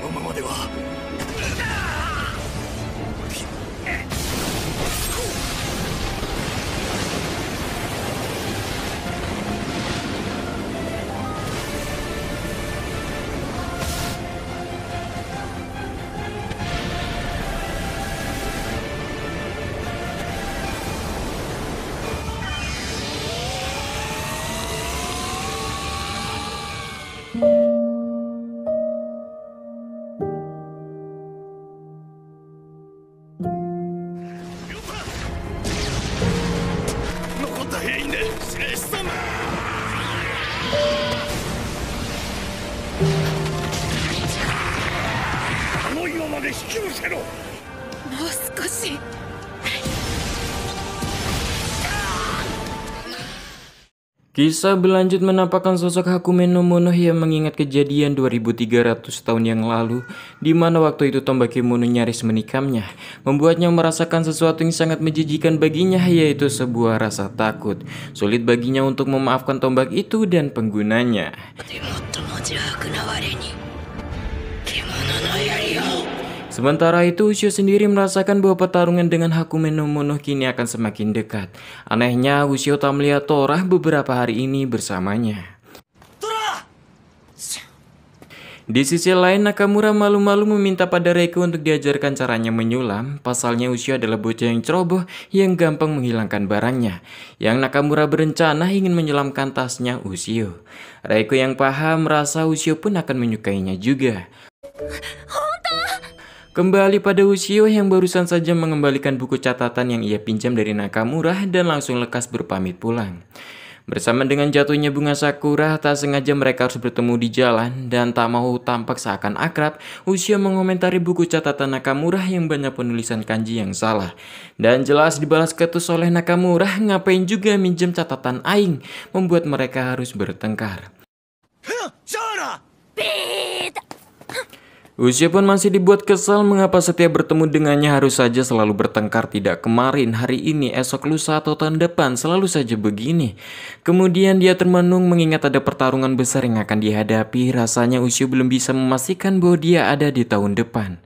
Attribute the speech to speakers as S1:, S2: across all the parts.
S1: このままでは Bisa berlanjut menampakkan sosok no yang mengingat kejadian 2300 tahun yang lalu, di mana waktu itu Tombaki Mono nyaris menikamnya, membuatnya merasakan sesuatu yang sangat menjijikan baginya yaitu sebuah rasa takut. Sulit baginya untuk memaafkan tombak itu dan penggunanya. Sementara itu, Ushio sendiri merasakan bahwa pertarungan dengan Hakume no Mono kini akan semakin dekat. Anehnya, Ushio tak melihat Torah beberapa hari ini bersamanya. Di sisi lain, Nakamura malu-malu meminta pada Reiko untuk diajarkan caranya menyulam. Pasalnya Ushio adalah bocah yang ceroboh yang gampang menghilangkan barangnya. Yang Nakamura berencana ingin menyelamkan tasnya Ushio. Reiko yang paham merasa Ushio pun akan menyukainya juga. Oh, Kembali pada Ushio yang barusan saja mengembalikan buku catatan yang ia pinjam dari Nakamura dan langsung lekas berpamit pulang. Bersama dengan jatuhnya bunga sakura, tak sengaja mereka harus bertemu di jalan dan tak mau tampak seakan akrab, Ushio mengomentari buku catatan Nakamura yang banyak penulisan kanji yang salah. Dan jelas dibalas ketus oleh Nakamura, ngapain juga minjem catatan Aing, membuat mereka harus bertengkar. Huh, Usia pun masih dibuat kesal mengapa setiap bertemu dengannya harus saja selalu bertengkar tidak kemarin, hari ini, esok lusa atau tahun depan selalu saja begini. Kemudian dia termenung mengingat ada pertarungan besar yang akan dihadapi, rasanya usia belum bisa memastikan bahwa dia ada di tahun depan.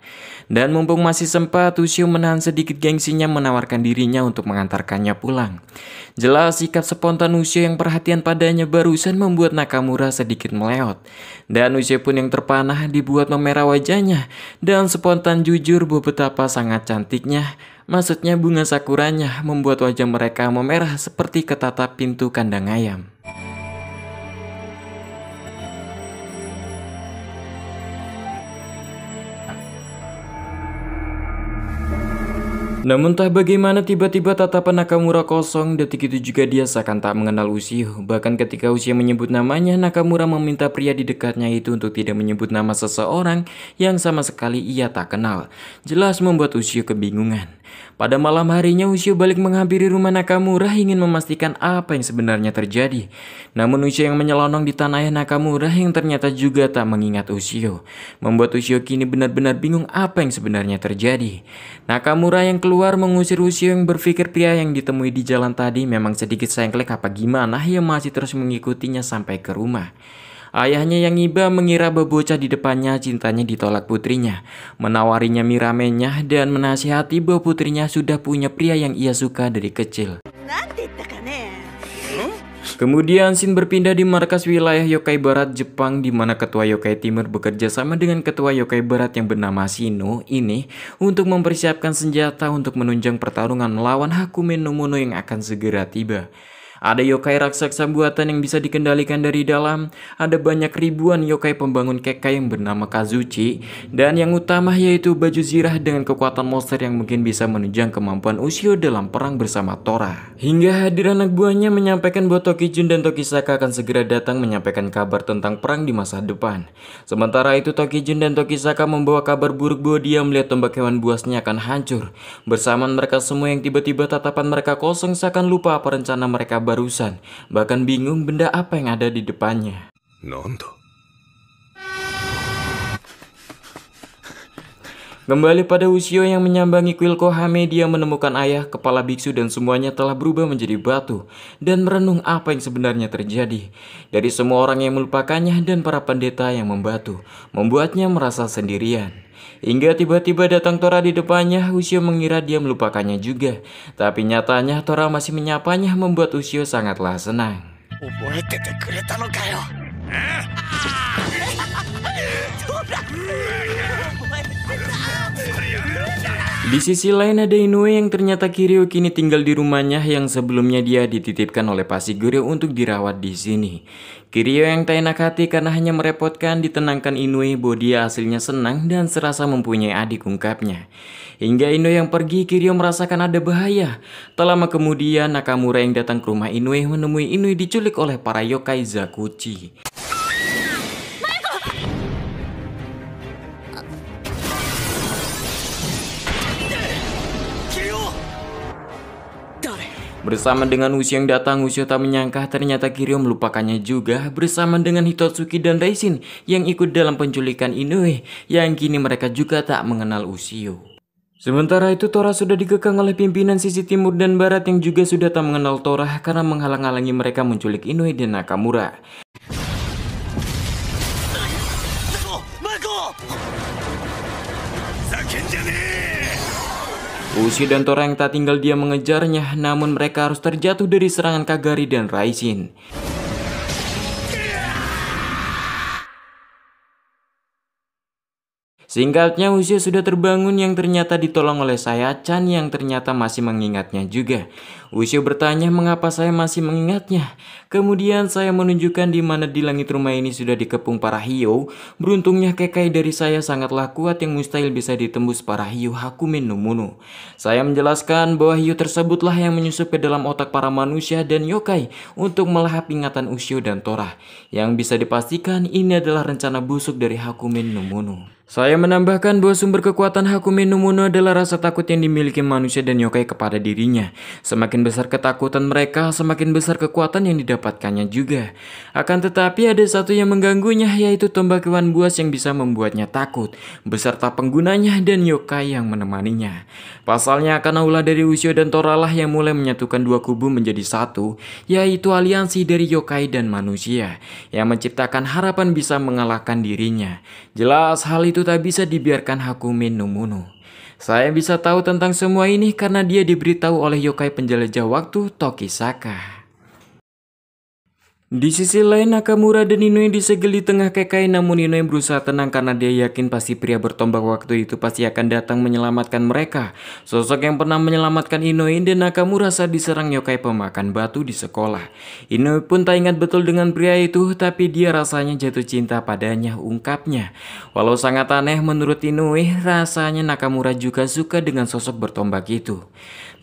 S1: Dan mumpung masih sempat, Tushio menahan sedikit gengsinya menawarkan dirinya untuk mengantarkannya pulang. Jelas sikap spontan Tushio yang perhatian padanya barusan membuat Nakamura sedikit meleot. Dan Tushio pun yang terpanah dibuat memerah wajahnya. Dan spontan jujur betapa sangat cantiknya Maksudnya bunga sakuranya membuat wajah mereka memerah seperti ketatap pintu kandang ayam. Namun entah bagaimana tiba-tiba tatapan Nakamura kosong, detik itu juga dia seakan tak mengenal Ushio. Bahkan ketika Ushio menyebut namanya, Nakamura meminta pria di dekatnya itu untuk tidak menyebut nama seseorang yang sama sekali ia tak kenal. Jelas membuat Ushio kebingungan. Pada malam harinya, Ushio balik menghampiri rumah Nakamura ingin memastikan apa yang sebenarnya terjadi. Namun Ushio yang menyelonong di tanah ayah Nakamura yang ternyata juga tak mengingat Ushio. Membuat Ushio kini benar-benar bingung apa yang sebenarnya terjadi. Nakamura yang keluar mengusir Ushio yang berpikir pria yang ditemui di jalan tadi memang sedikit sengklek apa gimana yang masih terus mengikutinya sampai ke rumah. Ayahnya yang iba mengira bebocah di depannya cintanya ditolak putrinya, menawarinya miramennya dan menasihati bahwa putrinya sudah punya pria yang ia suka dari kecil. Hmm? Kemudian Shin berpindah di markas wilayah Yokai Barat Jepang di mana ketua Yokai Timur bekerja sama dengan ketua Yokai Barat yang bernama Shino ini untuk mempersiapkan senjata untuk menunjang pertarungan melawan Hakume no Mono yang akan segera tiba. Ada yokai raksasa buatan yang bisa dikendalikan dari dalam, ada banyak ribuan yokai pembangun keka yang bernama Kazuchi, dan yang utama yaitu baju zirah dengan kekuatan monster yang mungkin bisa menunjang kemampuan Ushio dalam perang bersama Tora. Hingga hadir anak buahnya menyampaikan bahwa Tokijun dan Tokisaka akan segera datang menyampaikan kabar tentang perang di masa depan. Sementara itu Tokijun dan Tokisaka membawa kabar buruk bahwa dia melihat tombak hewan buasnya akan hancur. Bersamaan mereka semua yang tiba-tiba tatapan mereka kosong seakan lupa apa rencana mereka barusan, bahkan bingung benda apa yang ada di depannya. Nonton. Kembali pada Usio yang menyambangi kuil Kohame, dia menemukan ayah, kepala biksu dan semuanya telah berubah menjadi batu dan merenung apa yang sebenarnya terjadi. Dari semua orang yang melupakannya dan para pendeta yang membantu, membuatnya merasa sendirian. Hingga tiba-tiba datang Tora di depannya, Usio mengira dia melupakannya juga. Tapi nyatanya Tora masih menyapanya membuat Usio sangatlah senang. Eh? Di sisi lain ada Inoue yang ternyata Kiryu kini tinggal di rumahnya yang sebelumnya dia dititipkan oleh Pasigure untuk dirawat di sini. Kirio yang tak enak hati karena hanya merepotkan ditenangkan Inui, bahwa dia hasilnya senang dan serasa mempunyai adik ungkapnya. Hingga Inui yang pergi, Kirio merasakan ada bahaya. Tak lama kemudian, Nakamura yang datang ke rumah Inui menemui Inui diculik oleh para yokai Zakuchi. Bersama dengan Ushi yang datang, Usia tak menyangka ternyata Kiryu melupakannya juga bersama dengan Hitotsuki dan Raisin yang ikut dalam penculikan Inoue yang kini mereka juga tak mengenal Ushio. Sementara itu Tora sudah dikekang oleh pimpinan sisi timur dan barat yang juga sudah tak mengenal Tora karena menghalang-halangi mereka menculik Inoue dan Nakamura. Ushi dan Tora yang tak tinggal dia mengejarnya, namun mereka harus terjatuh dari serangan Kagari dan Raisin. Singkatnya Usia sudah terbangun yang ternyata ditolong oleh Saya Chan yang ternyata masih mengingatnya juga. Ushio bertanya mengapa saya masih mengingatnya. Kemudian saya menunjukkan di mana di langit rumah ini sudah dikepung para hiu. Beruntungnya kekai dari saya sangatlah kuat yang mustahil bisa ditembus para hiu Hakumen no Saya menjelaskan bahwa hiu tersebutlah yang menyusup ke dalam otak para manusia dan yokai untuk melahap ingatan Ushio dan Torah. Yang bisa dipastikan ini adalah rencana busuk dari Hakumen no Saya menambahkan bahwa sumber kekuatan Hakumen no adalah rasa takut yang dimiliki manusia dan yokai kepada dirinya. Semakin Semakin besar ketakutan mereka, semakin besar kekuatan yang didapatkannya juga. Akan tetapi ada satu yang mengganggunya yaitu tombak hewan buas yang bisa membuatnya takut, beserta penggunanya dan yokai yang menemaninya. Pasalnya karena ulah dari Usio dan Toralah yang mulai menyatukan dua kubu menjadi satu, yaitu aliansi dari yokai dan manusia, yang menciptakan harapan bisa mengalahkan dirinya. Jelas hal itu tak bisa dibiarkan Hakumin no saya bisa tahu tentang semua ini karena dia diberitahu oleh yokai penjelajah waktu Tokisaka. Di sisi lain, Nakamura dan Inoue disegeli tengah kekai namun Inoue berusaha tenang karena dia yakin pasti pria bertombak waktu itu pasti akan datang menyelamatkan mereka. Sosok yang pernah menyelamatkan Inoue dan Nakamura saat diserang yokai pemakan batu di sekolah. Inoue pun tak ingat betul dengan pria itu tapi dia rasanya jatuh cinta padanya ungkapnya. Walau sangat aneh menurut Inoue rasanya Nakamura juga suka dengan sosok bertombak itu.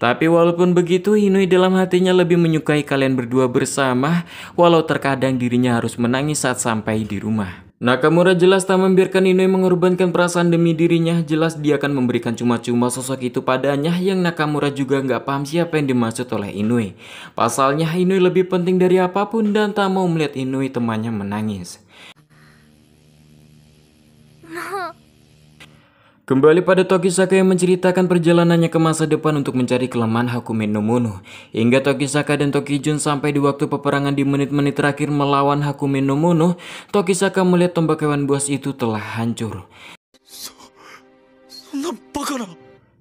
S1: Tapi walaupun begitu, Inui dalam hatinya lebih menyukai kalian berdua bersama, walau terkadang dirinya harus menangis saat sampai di rumah. Nakamura jelas tak membiarkan Inui mengorbankan perasaan demi dirinya, jelas dia akan memberikan cuma-cuma sosok itu padanya yang Nakamura juga nggak paham siapa yang dimaksud oleh Inui. Pasalnya Inui lebih penting dari apapun dan tak mau melihat Inui temannya menangis. Kembali pada Tokisaka yang menceritakan perjalanannya ke masa depan untuk mencari kelemahan Hakumen no Mono, hingga Tokisaka dan Tokijun sampai di waktu peperangan di menit-menit terakhir melawan Hakumen no Mono, Tokisaka melihat tombak hewan buas itu telah hancur. So, so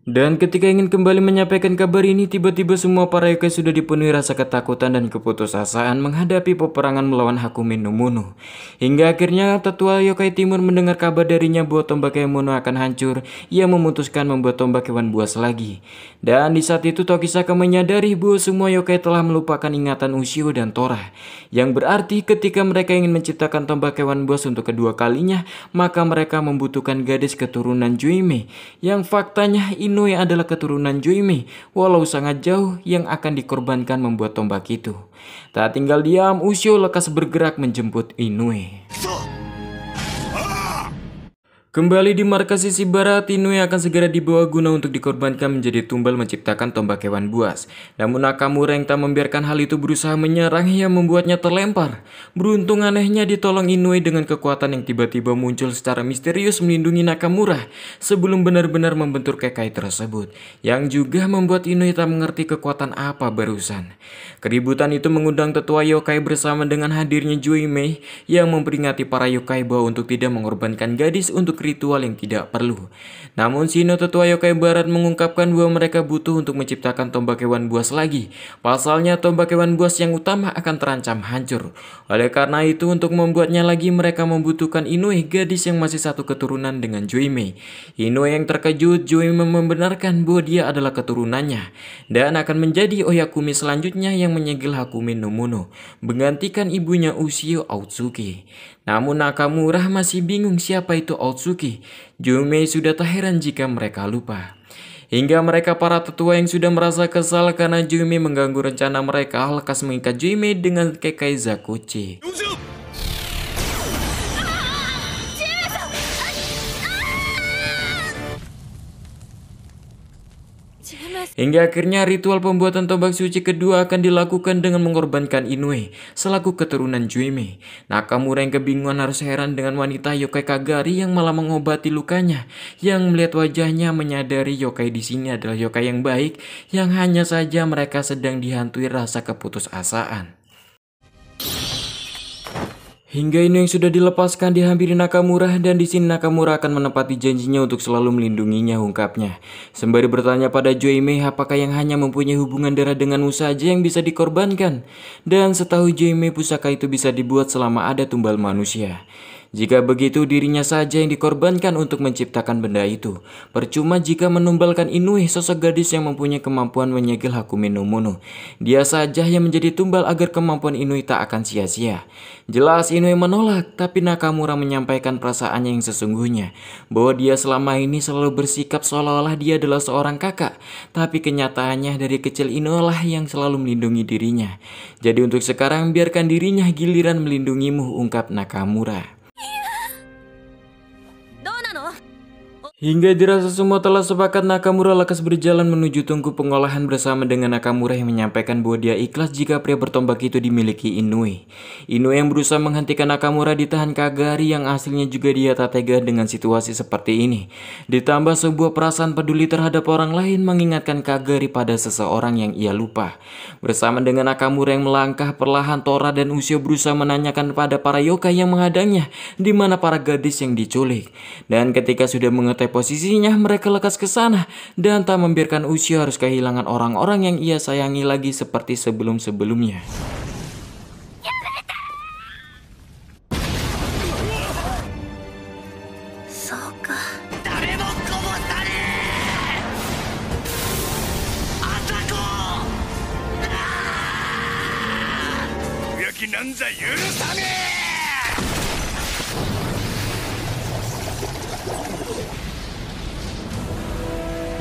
S1: dan ketika ingin kembali menyampaikan kabar ini, tiba-tiba semua para yokai sudah dipenuhi rasa ketakutan dan keputusasaan menghadapi peperangan melawan Hakumi no Mono. Hingga akhirnya tetua yokai timur mendengar kabar darinya bahwa tombak Mono akan hancur, ia memutuskan membuat tombak hewan buas lagi. Dan di saat itu Tokisaka menyadari bahwa semua yokai telah melupakan ingatan Ushio dan Tora, yang berarti ketika mereka ingin menciptakan tombak hewan buas untuk kedua kalinya, maka mereka membutuhkan gadis keturunan Juime, yang faktanya ini Inoue adalah keturunan Joime, walau sangat jauh yang akan dikorbankan membuat tombak itu. Tak tinggal diam, Usio lekas bergerak menjemput Inoue. Kembali di markas sisi barat, Inoue akan segera dibawa guna untuk dikorbankan menjadi tumbal menciptakan tombak hewan buas. Namun Nakamura yang tak membiarkan hal itu berusaha menyerang yang membuatnya terlempar. Beruntung anehnya ditolong Inoue dengan kekuatan yang tiba-tiba muncul secara misterius melindungi Nakamura sebelum benar-benar membentur kekai tersebut. Yang juga membuat Inoue tak mengerti kekuatan apa barusan. Keributan itu mengundang tetua yokai bersama dengan hadirnya Jui Mei yang memperingati para yokai bahwa untuk tidak mengorbankan gadis untuk ritual yang tidak perlu. Namun Shino tetua yokai barat mengungkapkan bahwa mereka butuh untuk menciptakan tombak hewan buas lagi. Pasalnya tombak hewan buas yang utama akan terancam hancur. Oleh karena itu untuk membuatnya lagi mereka membutuhkan Inoue gadis yang masih satu keturunan dengan Joime. Inoue yang terkejut Joime membenarkan bahwa dia adalah keturunannya dan akan menjadi Oyakumi selanjutnya yang menyegel Hakumi Numuno, menggantikan ibunya Ushio Otsuki. Namun Nakamura masih bingung siapa itu Otsuki. Jumei sudah tak heran jika mereka lupa. Hingga mereka para tetua yang sudah merasa kesal karena Jumei mengganggu rencana mereka lekas mengikat Jumei dengan Kekai Zakuchi. Hingga akhirnya ritual pembuatan tombak suci kedua akan dilakukan dengan mengorbankan Inoue selaku keturunan Juime. Nakamura yang kebingungan harus heran dengan wanita yokai Kagari yang malah mengobati lukanya. Yang melihat wajahnya menyadari yokai di sini adalah yokai yang baik yang hanya saja mereka sedang dihantui rasa keputusasaan. Hingga Inu yang sudah dilepaskan dihampiri Nakamura dan di sini Nakamura akan menepati janjinya untuk selalu melindunginya ungkapnya. Sembari bertanya pada Mei apakah yang hanya mempunyai hubungan darah dengan Musa yang bisa dikorbankan. Dan setahu Mei pusaka itu bisa dibuat selama ada tumbal manusia. Jika begitu dirinya saja yang dikorbankan untuk menciptakan benda itu. Percuma jika menumbalkan Inui sosok gadis yang mempunyai kemampuan menyegel Hakume no Mono. Dia saja yang menjadi tumbal agar kemampuan Inui tak akan sia-sia. Jelas Inui menolak, tapi Nakamura menyampaikan perasaannya yang sesungguhnya. Bahwa dia selama ini selalu bersikap seolah-olah dia adalah seorang kakak. Tapi kenyataannya dari kecil Inui lah yang selalu melindungi dirinya. Jadi untuk sekarang biarkan dirinya giliran melindungimu ungkap Nakamura. Yeah. Hingga dirasa semua telah sepakat Nakamura lekas berjalan menuju tungku pengolahan bersama dengan Nakamura yang menyampaikan bahwa dia ikhlas jika pria bertombak itu dimiliki Inui. Inui yang berusaha menghentikan Nakamura ditahan Kagari yang aslinya juga dia tak tega dengan situasi seperti ini. Ditambah sebuah perasaan peduli terhadap orang lain mengingatkan Kagari pada seseorang yang ia lupa. Bersama dengan Nakamura yang melangkah perlahan Tora dan Usio berusaha menanyakan pada para yoka yang menghadangnya di mana para gadis yang diculik. Dan ketika sudah mengetahui posisinya mereka lekas ke sana dan tak membiarkan Uchi harus kehilangan orang-orang yang ia sayangi lagi seperti sebelum-sebelumnya.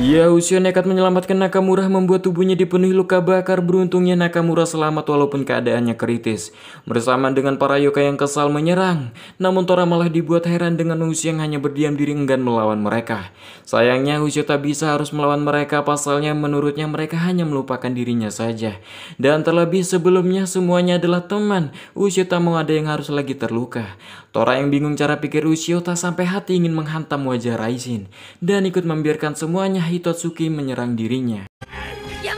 S1: Iya, usia nekat menyelamatkan Nakamura membuat tubuhnya dipenuhi luka bakar. Beruntungnya Nakamura selamat walaupun keadaannya kritis. Bersama dengan para yokai yang kesal menyerang. Namun Tora malah dibuat heran dengan usia yang hanya berdiam diri enggan melawan mereka. Sayangnya usia tak bisa harus melawan mereka pasalnya menurutnya mereka hanya melupakan dirinya saja. Dan terlebih sebelumnya semuanya adalah teman. Usia tak mau ada yang harus lagi terluka. Tora yang bingung cara pikir Ushio tak sampai hati ingin menghantam wajah Raisin dan ikut membiarkan semuanya Hitotsuki menyerang dirinya. Ya,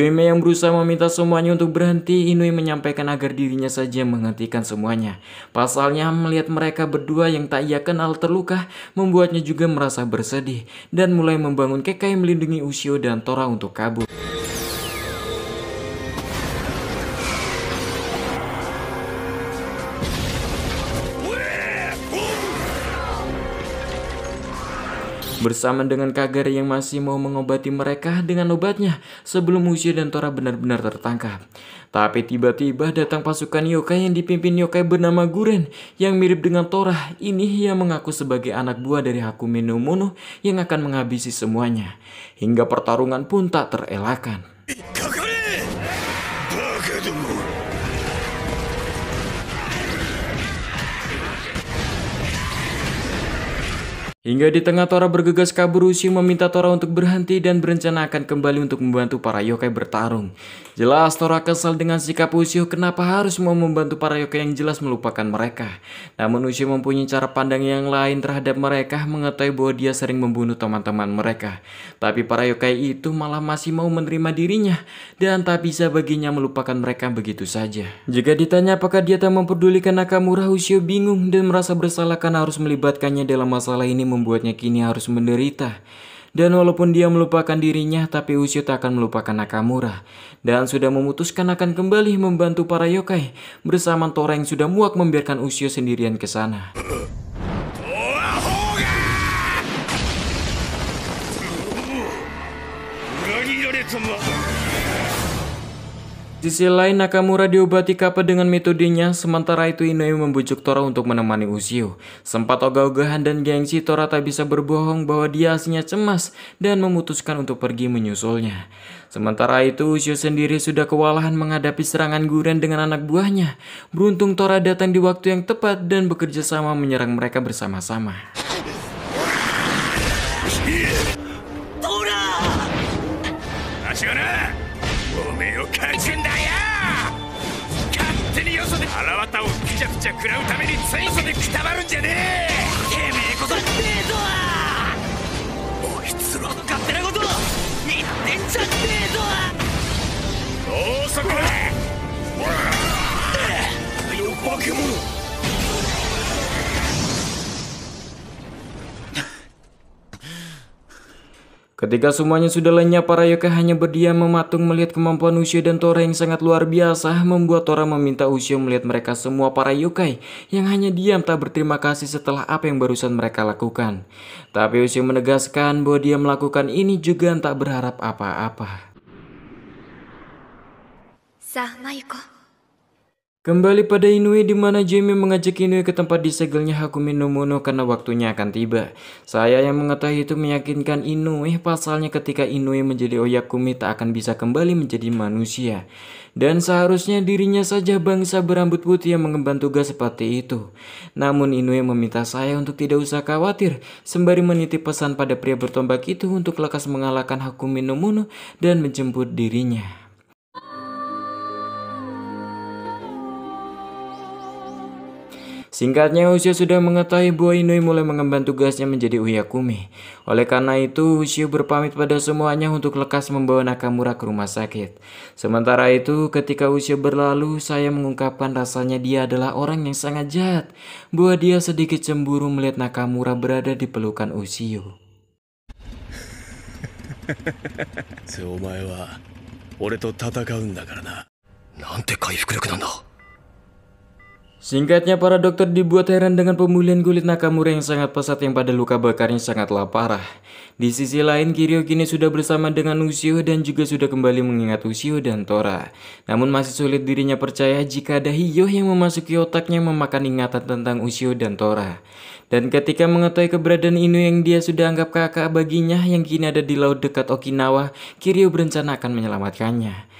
S1: Yuime yang berusaha meminta semuanya untuk berhenti, Inui menyampaikan agar dirinya saja menghentikan semuanya. Pasalnya melihat mereka berdua yang tak ia kenal terluka, membuatnya juga merasa bersedih dan mulai membangun kekai melindungi Ushio dan Tora untuk kabur. bersama dengan Kagari yang masih mau mengobati mereka dengan obatnya sebelum Uchiha dan Tora benar-benar tertangkap. Tapi tiba-tiba datang pasukan yokai yang dipimpin yokai bernama Guren yang mirip dengan Tora. Ini yang mengaku sebagai anak buah dari Hakume no Mono yang akan menghabisi semuanya. Hingga pertarungan pun tak terelakkan. Hingga di tengah Tora bergegas kabur, Usi meminta Tora untuk berhenti dan berencana akan kembali untuk membantu para yokai bertarung. Jelas Tora kesal dengan sikap Ushio kenapa harus mau membantu para yokai yang jelas melupakan mereka. Namun Ushio mempunyai cara pandang yang lain terhadap mereka mengetahui bahwa dia sering membunuh teman-teman mereka. Tapi para yokai itu malah masih mau menerima dirinya dan tak bisa baginya melupakan mereka begitu saja. Jika ditanya apakah dia tak mempedulikan Nakamura, Ushio bingung dan merasa bersalah karena harus melibatkannya dalam masalah ini membuatnya kini harus menderita. Dan walaupun dia melupakan dirinya, tapi Ushio tak akan melupakan Nakamura. Dan sudah memutuskan akan kembali membantu para yokai bersama Tora yang sudah muak membiarkan Ushio sendirian ke sana. Di sisi lain, Nakamura diobati Kappa dengan metodenya, sementara itu Inoue membujuk Tora untuk menemani Uzio. Sempat ogah-ogahan dan gengsi, Tora tak bisa berbohong bahwa dia aslinya cemas dan memutuskan untuk pergi menyusulnya. Sementara itu, Uzio sendiri sudah kewalahan menghadapi serangan Guren dengan anak buahnya. Beruntung Tora datang di waktu yang tepat dan bekerja sama menyerang mereka bersama-sama. 食らうためにでくたばるんじゃねえてめえこそねえぞおいつらの勝手なこと言ってんじゃねえぞそこよ化け物 Ketika semuanya sudah lenyap, para Yoke hanya berdiam mematung melihat kemampuan Usio dan Tora yang sangat luar biasa membuat Tora meminta Usio melihat mereka semua para yokai yang hanya diam tak berterima kasih setelah apa yang barusan mereka lakukan. Tapi Usio menegaskan bahwa dia melakukan ini juga tak berharap apa-apa. Sah, Maiko. Kembali pada Inui di mana Jamie mengajak Inui ke tempat disegelnya Hakumi no karena waktunya akan tiba. Saya yang mengetahui itu meyakinkan Inui pasalnya ketika Inui menjadi Oyakumi tak akan bisa kembali menjadi manusia. Dan seharusnya dirinya saja bangsa berambut putih yang mengemban tugas seperti itu. Namun Inui meminta saya untuk tidak usah khawatir sembari menitip pesan pada pria bertombak itu untuk lekas mengalahkan Hakumi no dan menjemput dirinya. Singkatnya, Usio sudah mengetahui bahwa Inui mulai mengemban tugasnya menjadi Uyakume. Oleh karena itu, Usio berpamit pada semuanya untuk lekas membawa Nakamura ke rumah sakit. Sementara itu, ketika Usio berlalu, saya mengungkapkan rasanya dia adalah orang yang sangat jahat. Bahwa dia sedikit cemburu melihat Nakamura berada di pelukan Ushio. お前は俺と戦うんだからな。なんて回復力なんだ。Singkatnya, para dokter dibuat heran dengan pemulihan kulit Nakamura yang sangat pesat yang pada luka bakarnya sangatlah parah. Di sisi lain, Kiryu kini sudah bersama dengan Usio dan juga sudah kembali mengingat Usio dan Tora. Namun masih sulit dirinya percaya jika ada Hiyo yang memasuki otaknya memakan ingatan tentang Usio dan Tora. Dan ketika mengetahui keberadaan Inu yang dia sudah anggap kakak baginya yang kini ada di laut dekat Okinawa, Kiryu berencana akan menyelamatkannya.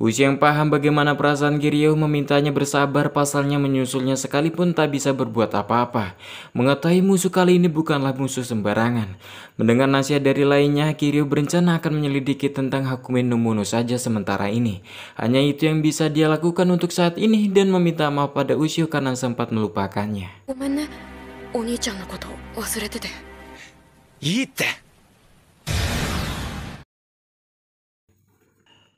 S1: Usia yang paham bagaimana perasaan Kirio memintanya bersabar pasalnya menyusulnya sekalipun tak bisa berbuat apa-apa. Mengetahui musuh kali ini bukanlah musuh sembarangan. Mendengar nasihat dari lainnya, Kirio berencana akan menyelidiki tentang Hakumen no saja sementara ini. Hanya itu yang bisa dia lakukan untuk saat ini dan meminta maaf pada Usio karena sempat melupakannya. いいって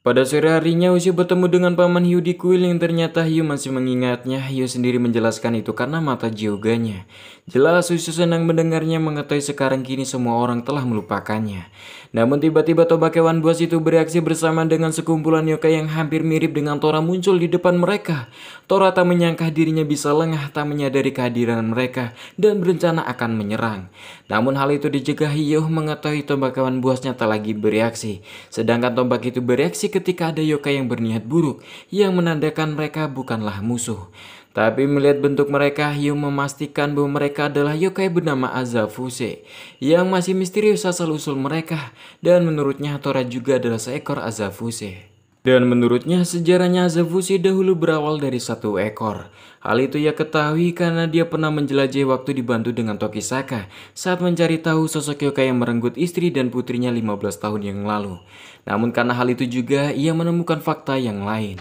S1: Pada sore harinya, Usyu bertemu dengan paman Hiu di kuil yang ternyata Hiu masih mengingatnya. Hiu sendiri menjelaskan itu karena mata jioganya. Jelas Susu senang mendengarnya mengetahui sekarang kini semua orang telah melupakannya. Namun tiba-tiba tobak hewan buas itu bereaksi bersama dengan sekumpulan yokai yang hampir mirip dengan Tora muncul di depan mereka. Tora tak menyangka dirinya bisa lengah tak menyadari kehadiran mereka dan berencana akan menyerang. Namun hal itu dijegah Yoh mengetahui tombak hewan buasnya tak lagi bereaksi. Sedangkan tombak itu bereaksi ketika ada yokai yang berniat buruk yang menandakan mereka bukanlah musuh. Tapi melihat bentuk mereka, Hyung memastikan bahwa mereka adalah yokai bernama Azafuse yang masih misterius asal-usul mereka dan menurutnya Tora juga adalah seekor Azafuse. Dan menurutnya sejarahnya Azafuse dahulu berawal dari satu ekor. Hal itu ia ketahui karena dia pernah menjelajahi waktu dibantu dengan Tokisaka saat mencari tahu sosok yokai yang merenggut istri dan putrinya 15 tahun yang lalu. Namun karena hal itu juga ia menemukan fakta yang lain.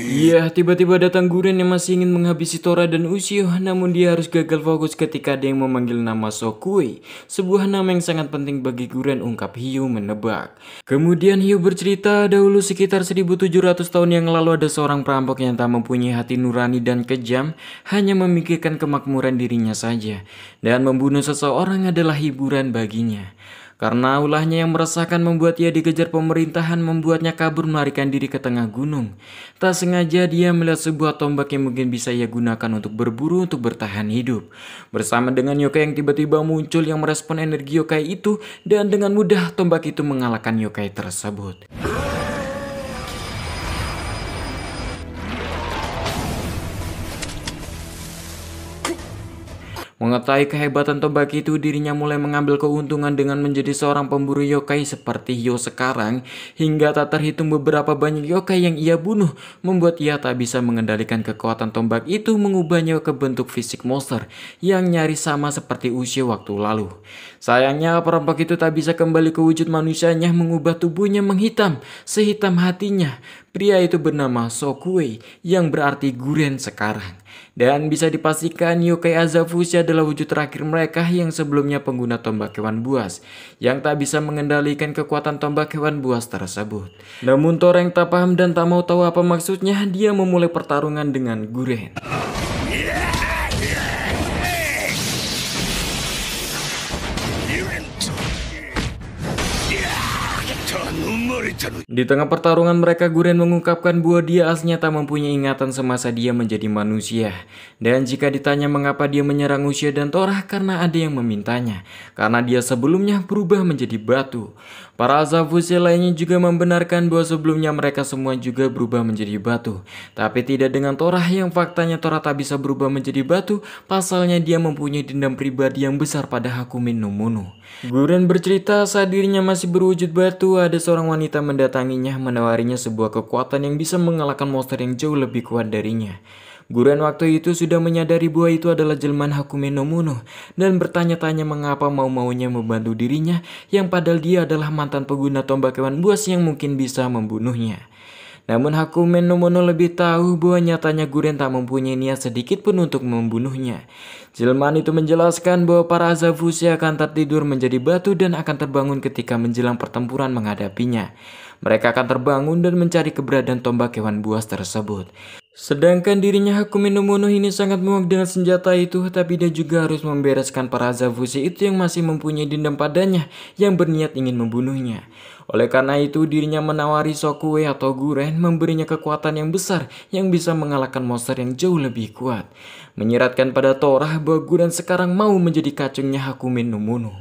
S1: Iya, tiba-tiba datang Guren yang masih ingin menghabisi Tora dan Usio, namun dia harus gagal fokus ketika ada yang memanggil nama Sokui, sebuah nama yang sangat penting bagi Guren ungkap Hiu, menebak. Kemudian Hiu bercerita, dahulu sekitar 1700 tahun yang lalu ada seorang perampok yang tak mempunyai hati nurani dan kejam, hanya memikirkan kemakmuran dirinya saja, dan membunuh seseorang adalah hiburan baginya. Karena ulahnya yang meresahkan membuat ia dikejar pemerintahan membuatnya kabur melarikan diri ke tengah gunung. Tak sengaja dia melihat sebuah tombak yang mungkin bisa ia gunakan untuk berburu untuk bertahan hidup. Bersama dengan yokai yang tiba-tiba muncul yang merespon energi yokai itu dan dengan mudah tombak itu mengalahkan yokai tersebut. Mengetahui kehebatan tombak itu, dirinya mulai mengambil keuntungan dengan menjadi seorang pemburu yokai seperti Hyo sekarang, hingga tak terhitung beberapa banyak yokai yang ia bunuh, membuat ia tak bisa mengendalikan kekuatan tombak itu mengubahnya ke bentuk fisik monster yang nyaris sama seperti usia waktu lalu. Sayangnya, perampok itu tak bisa kembali ke wujud manusianya mengubah tubuhnya menghitam, sehitam hatinya. Pria itu bernama Sokue, yang berarti Guren sekarang. Dan bisa dipastikan Yukai Azafushi adalah wujud terakhir mereka yang sebelumnya pengguna tombak hewan buas yang tak bisa mengendalikan kekuatan tombak hewan buas tersebut. Namun Toreng tak paham dan tak mau tahu apa maksudnya, dia memulai pertarungan dengan Guren. Di tengah pertarungan mereka, Guren mengungkapkan bahwa dia aslinya tak mempunyai ingatan semasa dia menjadi manusia. Dan jika ditanya mengapa dia menyerang Usia dan Torah karena ada yang memintanya, karena dia sebelumnya berubah menjadi batu. Para Azafusi lainnya juga membenarkan bahwa sebelumnya mereka semua juga berubah menjadi batu. Tapi tidak dengan Torah yang faktanya Torah tak bisa berubah menjadi batu, pasalnya dia mempunyai dendam pribadi yang besar pada Hakumin Numunu. Guren bercerita saat dirinya masih berwujud batu, ada seorang wanita mendatanginya menawarinya sebuah kekuatan yang bisa mengalahkan monster yang jauh lebih kuat darinya. Guren waktu itu sudah menyadari buah itu adalah jelman Hakume no Muno dan bertanya-tanya mengapa mau-maunya membantu dirinya yang padahal dia adalah mantan pengguna tombak hewan buas yang mungkin bisa membunuhnya. Namun Hakume no Muno lebih tahu bahwa nyatanya Guren tak mempunyai niat sedikit pun untuk membunuhnya. Jelman itu menjelaskan bahwa para Azafushi akan tertidur menjadi batu dan akan terbangun ketika menjelang pertempuran menghadapinya. Mereka akan terbangun dan mencari keberadaan tombak hewan buas tersebut. Sedangkan dirinya Hakumino Mono ini sangat muak dengan senjata itu, tapi dia juga harus membereskan para Zabushi itu yang masih mempunyai dendam padanya yang berniat ingin membunuhnya. Oleh karena itu, dirinya menawari Sokue atau Guren memberinya kekuatan yang besar yang bisa mengalahkan monster yang jauh lebih kuat. Menyiratkan pada Torah bahwa Guren sekarang mau menjadi kacungnya Hakumino Mono.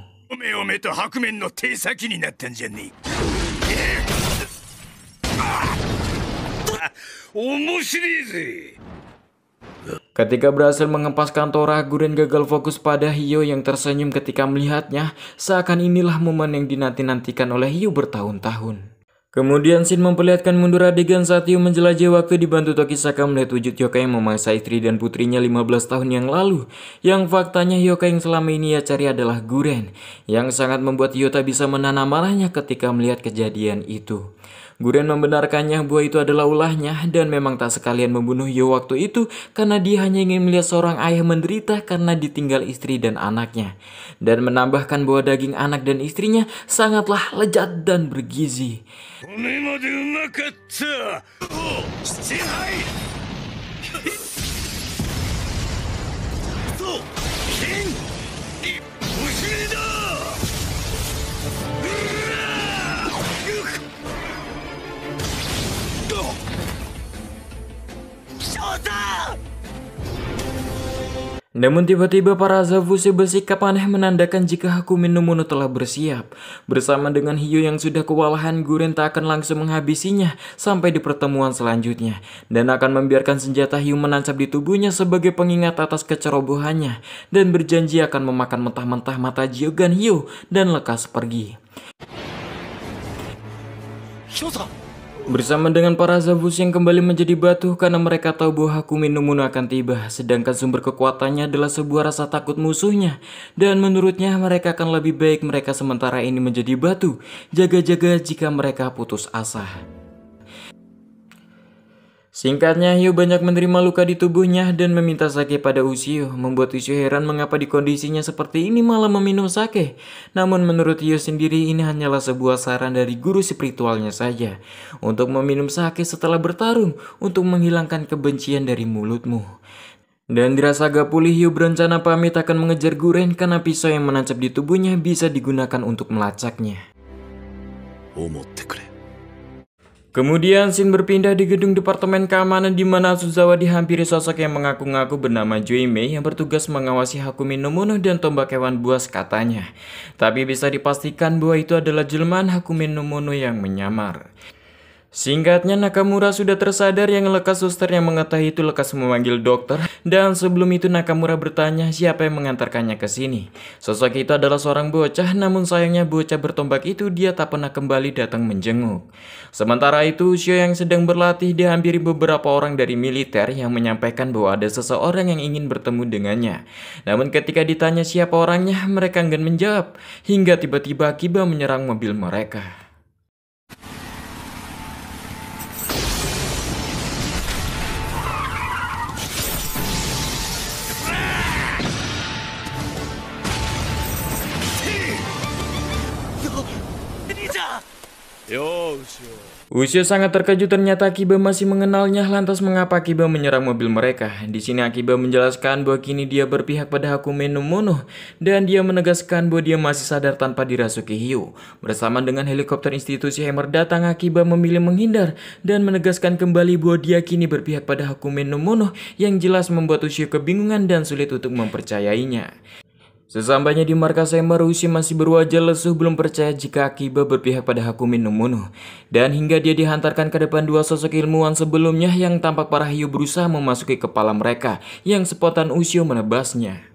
S1: Ketika berhasil mengempaskan Tora, Guren gagal fokus pada Hio yang tersenyum ketika melihatnya, seakan inilah momen yang dinanti-nantikan oleh Hio bertahun-tahun. Kemudian Shin memperlihatkan mundur adegan saat Hiyo menjelajahi waktu dibantu Tokisaka melihat wujud Hyoka yang memaksa istri dan putrinya 15 tahun yang lalu. Yang faktanya Hyoka yang selama ini ia cari adalah Guren, yang sangat membuat Yu tak bisa menanam marahnya ketika melihat kejadian itu. Guren membenarkannya buah itu adalah ulahnya dan memang tak sekalian membunuh Yo waktu itu karena dia hanya ingin melihat seorang ayah menderita karena ditinggal istri dan anaknya. Dan menambahkan bahwa daging anak dan istrinya sangatlah lezat dan bergizi. Namun tiba-tiba para Zavusi bersikap aneh menandakan jika aku no telah bersiap. Bersama dengan Hiyo yang sudah kewalahan, Guren tak akan langsung menghabisinya sampai di pertemuan selanjutnya. Dan akan membiarkan senjata Hiyo menancap di tubuhnya sebagai pengingat atas kecerobohannya. Dan berjanji akan memakan mentah-mentah mata Jiogan Hiyo dan lekas pergi. Bersama dengan para Zabus yang kembali menjadi batu karena mereka tahu bahwa Hakumin akan tiba, sedangkan sumber kekuatannya adalah sebuah rasa takut musuhnya. Dan menurutnya mereka akan lebih baik mereka sementara ini menjadi batu, jaga-jaga jika mereka putus asa. Singkatnya, Hyo banyak menerima luka di tubuhnya dan meminta sake pada Ushio, membuat Ushio heran mengapa di kondisinya seperti ini malah meminum sake. Namun menurut Hyo sendiri ini hanyalah sebuah saran dari guru spiritualnya saja, untuk meminum sake setelah bertarung, untuk menghilangkan kebencian dari mulutmu. Dan dirasa agak pulih, Hyo berencana pamit akan mengejar Guren karena pisau yang menancap di tubuhnya bisa digunakan untuk melacaknya. Omotte Kemudian Shin berpindah di gedung Departemen Keamanan di mana Suzawa dihampiri sosok yang mengaku-ngaku bernama Joime yang bertugas mengawasi Hakumi Nomono dan tombak hewan buas katanya. Tapi bisa dipastikan bahwa itu adalah jelmaan Hakumi Nomono yang menyamar. Singkatnya Nakamura sudah tersadar yang lekas suster yang mengetahui itu lekas memanggil dokter dan sebelum itu Nakamura bertanya siapa yang mengantarkannya ke sini. Sosok itu adalah seorang bocah namun sayangnya bocah bertombak itu dia tak pernah kembali datang menjenguk. Sementara itu Shio yang sedang berlatih dihampiri beberapa orang dari militer yang menyampaikan bahwa ada seseorang yang ingin bertemu dengannya. Namun ketika ditanya siapa orangnya mereka enggan menjawab hingga tiba-tiba Kiba menyerang mobil mereka. Usia sangat terkejut ternyata Akiba masih mengenalnya lantas mengapa Akiba menyerang mobil mereka. Di sini Akiba menjelaskan bahwa kini dia berpihak pada Hakume no Mono dan dia menegaskan bahwa dia masih sadar tanpa dirasuki Hiu. Bersama dengan helikopter institusi Hammer datang Akiba memilih menghindar dan menegaskan kembali bahwa dia kini berpihak pada Hakume no Mono yang jelas membuat Usio kebingungan dan sulit untuk mempercayainya. Sesampainya di markas Semar, Ushi masih berwajah lesuh belum percaya jika Akiba berpihak pada Hakumin no Muno. Dan hingga dia dihantarkan ke depan dua sosok ilmuwan sebelumnya yang tampak para hiu berusaha memasuki kepala mereka yang sepotan Ushio menebasnya.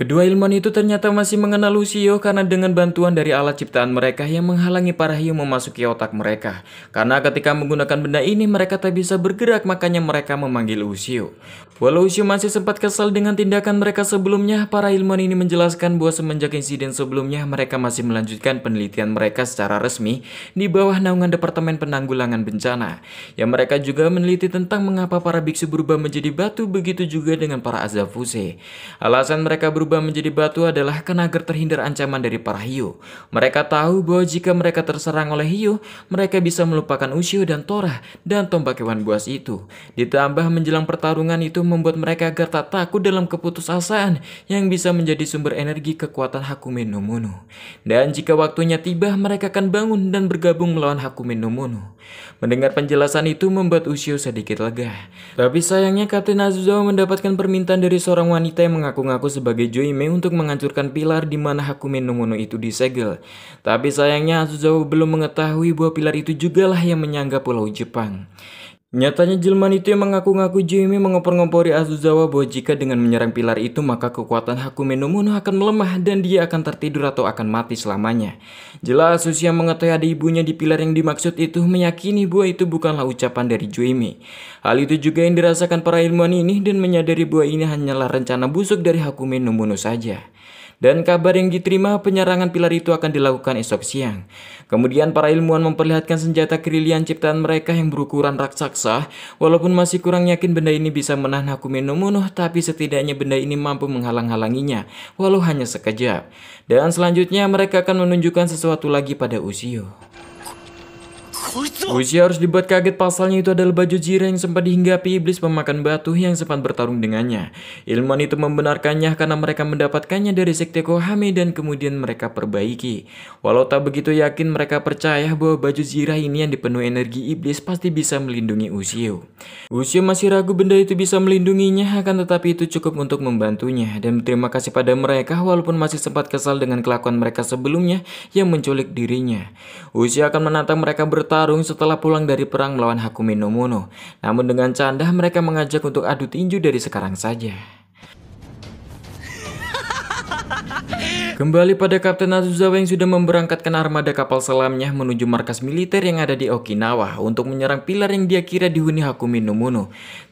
S1: Kedua ilmuwan itu ternyata masih mengenal Lucio karena dengan bantuan dari alat ciptaan mereka yang menghalangi para hiu memasuki otak mereka. Karena ketika menggunakan benda ini mereka tak bisa bergerak makanya mereka memanggil Lucio. Walau Lucio masih sempat kesal dengan tindakan mereka sebelumnya, para ilmuwan ini menjelaskan bahwa semenjak insiden sebelumnya mereka masih melanjutkan penelitian mereka secara resmi di bawah naungan Departemen Penanggulangan Bencana. Yang mereka juga meneliti tentang mengapa para biksu berubah menjadi batu begitu juga dengan para azafuse. Alasan mereka berubah berubah menjadi batu adalah karena agar terhindar ancaman dari para hiu. Mereka tahu bahwa jika mereka terserang oleh hiu, mereka bisa melupakan usio dan Torah dan tombak hewan buas itu. Ditambah menjelang pertarungan itu membuat mereka agar tak takut dalam keputusasaan yang bisa menjadi sumber energi kekuatan Hakumen no Mono. Dan jika waktunya tiba, mereka akan bangun dan bergabung melawan Hakumen no Mono. Mendengar penjelasan itu membuat Ushio sedikit lega. Tapi sayangnya Kapten Azuzawa mendapatkan permintaan dari seorang wanita yang mengaku-ngaku sebagai Joime untuk menghancurkan pilar di mana Hakume no Mono itu disegel. Tapi sayangnya Azuzawa belum mengetahui bahwa pilar itu jugalah yang menyangga pulau Jepang. Nyatanya Jelman itu yang mengaku-ngaku Jimmy mengompor-ngompori Azuzawa bahwa jika dengan menyerang pilar itu maka kekuatan Hakume no Mono akan melemah dan dia akan tertidur atau akan mati selamanya. Jelas Asus yang mengetahui ada ibunya di pilar yang dimaksud itu meyakini bahwa itu bukanlah ucapan dari Jimmy. Hal itu juga yang dirasakan para ilmuwan ini dan menyadari bahwa ini hanyalah rencana busuk dari Hakume no Mono saja. Dan kabar yang diterima penyerangan pilar itu akan dilakukan esok siang. Kemudian para ilmuwan memperlihatkan senjata kerilian ciptaan mereka yang berukuran raksasa. Walaupun masih kurang yakin benda ini bisa menahan Hakume no tapi setidaknya benda ini mampu menghalang-halanginya, walau hanya sekejap. Dan selanjutnya mereka akan menunjukkan sesuatu lagi pada Usio. Uchiha harus dibuat kaget pasalnya itu adalah baju zirah yang sempat dihinggapi iblis pemakan batu yang sempat bertarung dengannya. Ilmuwan itu membenarkannya karena mereka mendapatkannya dari sekte Kohame dan kemudian mereka perbaiki. Walau tak begitu yakin mereka percaya bahwa baju zirah ini yang dipenuhi energi iblis pasti bisa melindungi Uchiha. Uchiha masih ragu benda itu bisa melindunginya akan tetapi itu cukup untuk membantunya dan terima kasih pada mereka walaupun masih sempat kesal dengan kelakuan mereka sebelumnya yang menculik dirinya. Uchiha akan menantang mereka bertarung bertarung setelah pulang dari perang melawan Hakume no Namun dengan canda mereka mengajak untuk adu tinju dari sekarang saja. Kembali pada Kapten Azuzawa yang sudah memberangkatkan armada kapal selamnya menuju markas militer yang ada di Okinawa untuk menyerang pilar yang dia kira dihuni Hakume no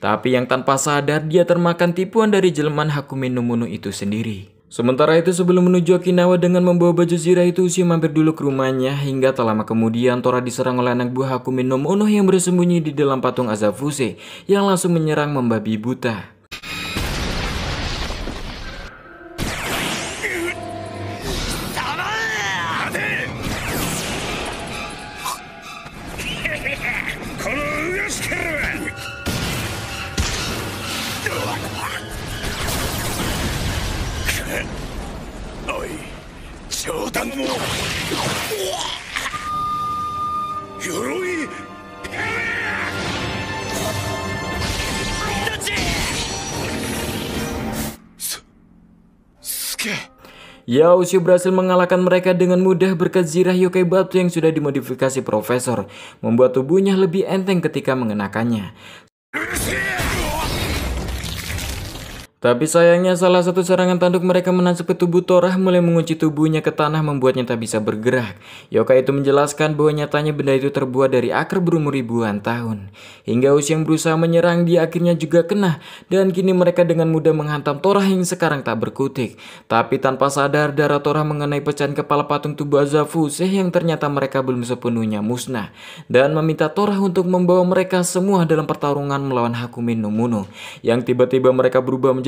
S1: Tapi yang tanpa sadar dia termakan tipuan dari jelman Hakume no itu sendiri. Sementara itu sebelum menuju Okinawa dengan membawa baju zirah itu Ushi mampir dulu ke rumahnya hingga tak lama kemudian Tora diserang oleh anak buah Kuminom Nomono yang bersembunyi di dalam patung Azafuse yang langsung menyerang membabi buta. Yaoshu berhasil mengalahkan mereka dengan mudah berkat zirah yokai batu yang sudah dimodifikasi profesor, membuat tubuhnya lebih enteng ketika mengenakannya. Tapi sayangnya salah satu serangan tanduk mereka menancap ke tubuh Torah mulai mengunci tubuhnya ke tanah membuatnya tak bisa bergerak. Yoka itu menjelaskan bahwa nyatanya benda itu terbuat dari akar berumur ribuan tahun. Hingga usia yang berusaha menyerang dia akhirnya juga kena dan kini mereka dengan mudah menghantam Torah yang sekarang tak berkutik. Tapi tanpa sadar darah Torah mengenai pecahan kepala patung tubuh Azafu seh yang ternyata mereka belum sepenuhnya musnah. Dan meminta Torah untuk membawa mereka semua dalam pertarungan melawan Hakumin Numuno yang tiba-tiba mereka berubah menjadi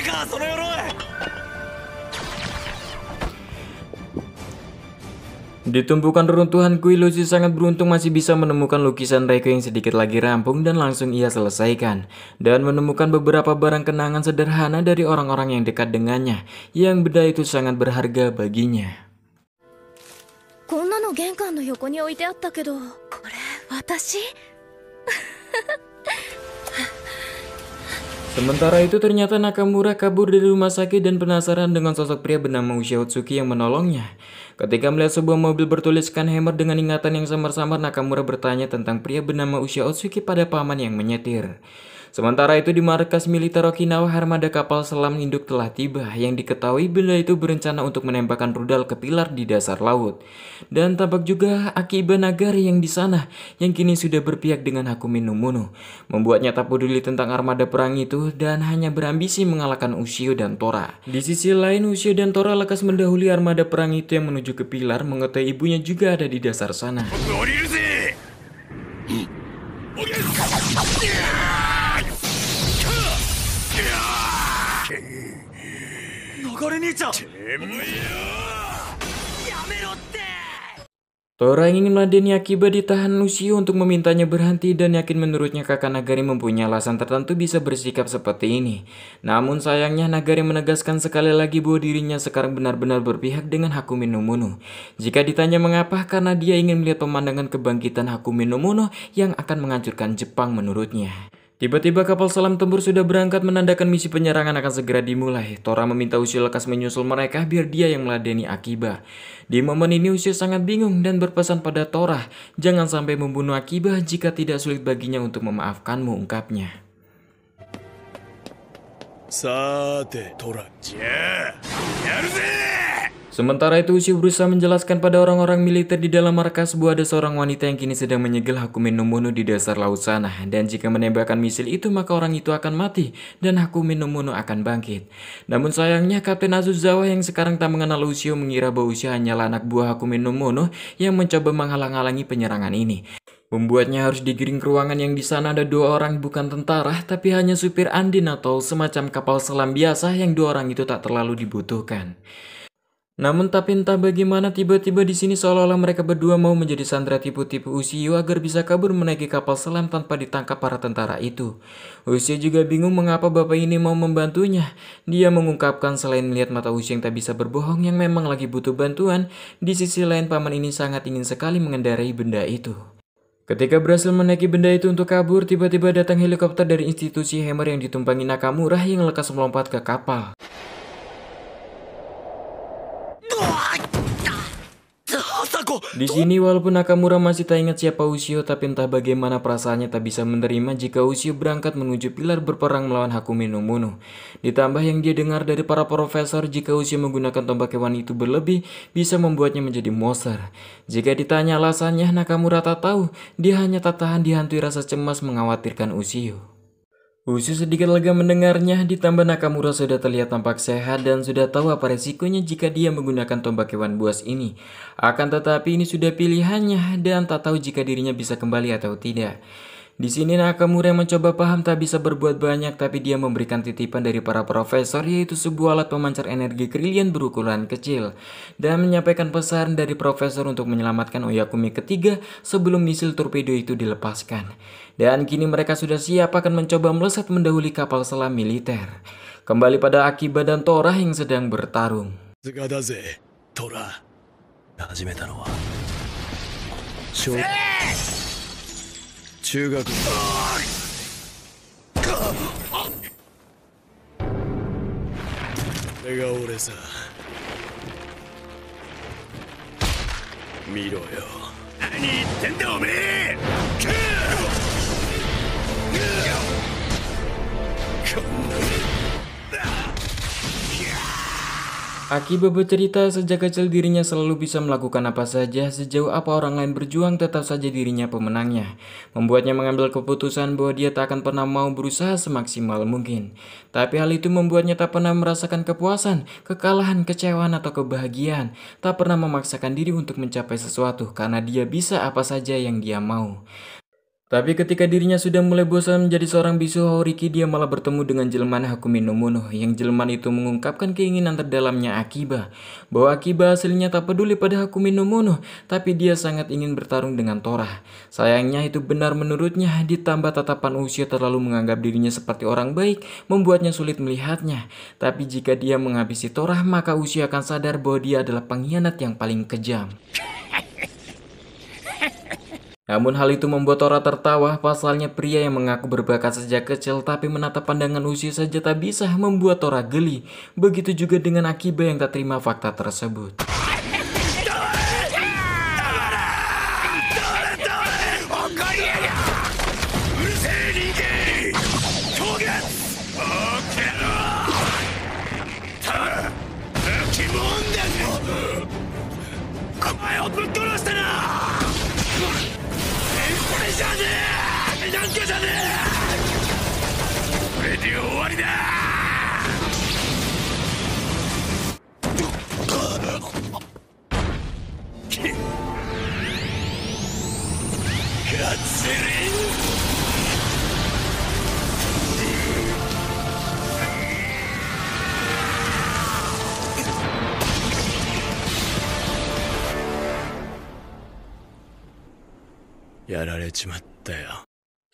S1: その野郎 Ditumpukan Di tumpukan Lucy sangat beruntung masih bisa menemukan lukisan Reiko yang sedikit lagi rampung dan langsung ia selesaikan. Dan menemukan beberapa barang kenangan sederhana dari orang-orang yang dekat dengannya, yang beda itu sangat berharga baginya. Sementara itu ternyata Nakamura kabur dari rumah sakit dan penasaran dengan sosok pria bernama Ushio Tsuki yang menolongnya. Ketika melihat sebuah mobil bertuliskan Hammer dengan ingatan yang samar-samar Nakamura bertanya tentang pria bernama Ushio Tsuki pada paman yang menyetir. Sementara itu di markas militer Okinawa armada kapal selam induk telah tiba yang diketahui benda itu berencana untuk menembakkan rudal ke pilar di dasar laut. Dan tampak juga Aki Nagari yang di sana yang kini sudah berpihak dengan Hakumi Numuno. Membuatnya tak peduli tentang armada perang itu dan hanya berambisi mengalahkan Ushio dan Tora. Di sisi lain Ushio dan Tora lekas mendahului armada perang itu yang menuju ke pilar mengetahui ibunya juga ada di dasar sana. Tora ingin meladeni Akiba ditahan Lucio untuk memintanya berhenti dan yakin menurutnya kakak Nagari mempunyai alasan tertentu bisa bersikap seperti ini. Namun sayangnya Nagari menegaskan sekali lagi bahwa dirinya sekarang benar-benar berpihak dengan Hakumi no Jika ditanya mengapa karena dia ingin melihat pemandangan kebangkitan Hakumi no yang akan menghancurkan Jepang menurutnya. Tiba-tiba kapal selam tempur sudah berangkat menandakan misi penyerangan akan segera dimulai. Tora meminta Usia lekas menyusul mereka biar dia yang meladeni Akiba. Di momen ini Usia sangat bingung dan berpesan pada Tora, jangan sampai membunuh Akiba jika tidak sulit baginya untuk memaafkanmu ungkapnya. Sementara itu, Ushio berusaha menjelaskan pada orang-orang militer di dalam markas bahwa ada seorang wanita yang kini sedang menyegel Hakume Nomono di dasar laut sana. Dan jika menembakkan misil itu, maka orang itu akan mati dan Hakume Nomono akan bangkit. Namun sayangnya, Kapten Azuzawa yang sekarang tak mengenal Ushio mengira bahwa Ushio hanyalah anak buah Hakume Nomono yang mencoba menghalang-halangi penyerangan ini. Membuatnya harus digiring ke ruangan yang di sana ada dua orang bukan tentara, tapi hanya supir Andin atau semacam kapal selam biasa yang dua orang itu tak terlalu dibutuhkan. Namun tapi entah bagaimana tiba-tiba di sini seolah-olah mereka berdua mau menjadi sandera tipu-tipu Usio agar bisa kabur menaiki kapal selam tanpa ditangkap para tentara itu. Usio juga bingung mengapa bapak ini mau membantunya. Dia mengungkapkan selain melihat mata Usio yang tak bisa berbohong yang memang lagi butuh bantuan, di sisi lain paman ini sangat ingin sekali mengendarai benda itu. Ketika berhasil menaiki benda itu untuk kabur, tiba-tiba datang helikopter dari institusi Hammer yang ditumpangi Nakamura yang lekas melompat ke kapal. Di sini walaupun Nakamura masih tak ingat siapa Usio, tapi entah bagaimana perasaannya tak bisa menerima jika Usio berangkat menuju pilar berperang melawan Hakumi no Muno. Ditambah yang dia dengar dari para profesor jika Usio menggunakan tombak hewan itu berlebih bisa membuatnya menjadi monster. Jika ditanya alasannya Nakamura tak tahu, dia hanya tak tahan dihantui rasa cemas mengkhawatirkan Usio. Usus sedikit lega mendengarnya, ditambah Nakamura sudah terlihat tampak sehat dan sudah tahu apa resikonya jika dia menggunakan tombak hewan buas ini. Akan tetapi ini sudah pilihannya dan tak tahu jika dirinya bisa kembali atau tidak. Di sini Nakamura yang mencoba paham tak bisa berbuat banyak tapi dia memberikan titipan dari para profesor yaitu sebuah alat pemancar energi krillian berukuran kecil dan menyampaikan pesan dari profesor untuk menyelamatkan Oyakumi ketiga sebelum misil torpedo itu dilepaskan. Dan kini mereka sudah siap akan mencoba meleset mendahului kapal selam militer. Kembali pada Akiba dan Torah yang sedang bertarung. Tora. 中学これが俺さ見ろよ何言ってんだおめえこんな Aki cerita sejak kecil dirinya selalu bisa melakukan apa saja sejauh apa orang lain berjuang tetap saja dirinya pemenangnya. Membuatnya mengambil keputusan bahwa dia tak akan pernah mau berusaha semaksimal mungkin. Tapi hal itu membuatnya tak pernah merasakan kepuasan, kekalahan, kecewaan atau kebahagiaan. Tak pernah memaksakan diri untuk mencapai sesuatu karena dia bisa apa saja yang dia mau. Tapi ketika dirinya sudah mulai bosan menjadi seorang bisu Horiki, dia malah bertemu dengan Jelman Hakumi no Mono, yang Jelman itu mengungkapkan keinginan terdalamnya Akiba. Bahwa Akiba hasilnya tak peduli pada Hakumi no Mono, tapi dia sangat ingin bertarung dengan Tora. Sayangnya itu benar menurutnya, ditambah tatapan usia terlalu menganggap dirinya seperti orang baik, membuatnya sulit melihatnya. Tapi jika dia menghabisi Tora, maka usia akan sadar bahwa dia adalah pengkhianat yang paling kejam. Namun hal itu membuat Tora tertawa, pasalnya pria yang mengaku berbakat sejak kecil tapi menatap pandangan usia saja tak bisa membuat Tora geli. Begitu juga dengan Akiba yang tak terima fakta tersebut.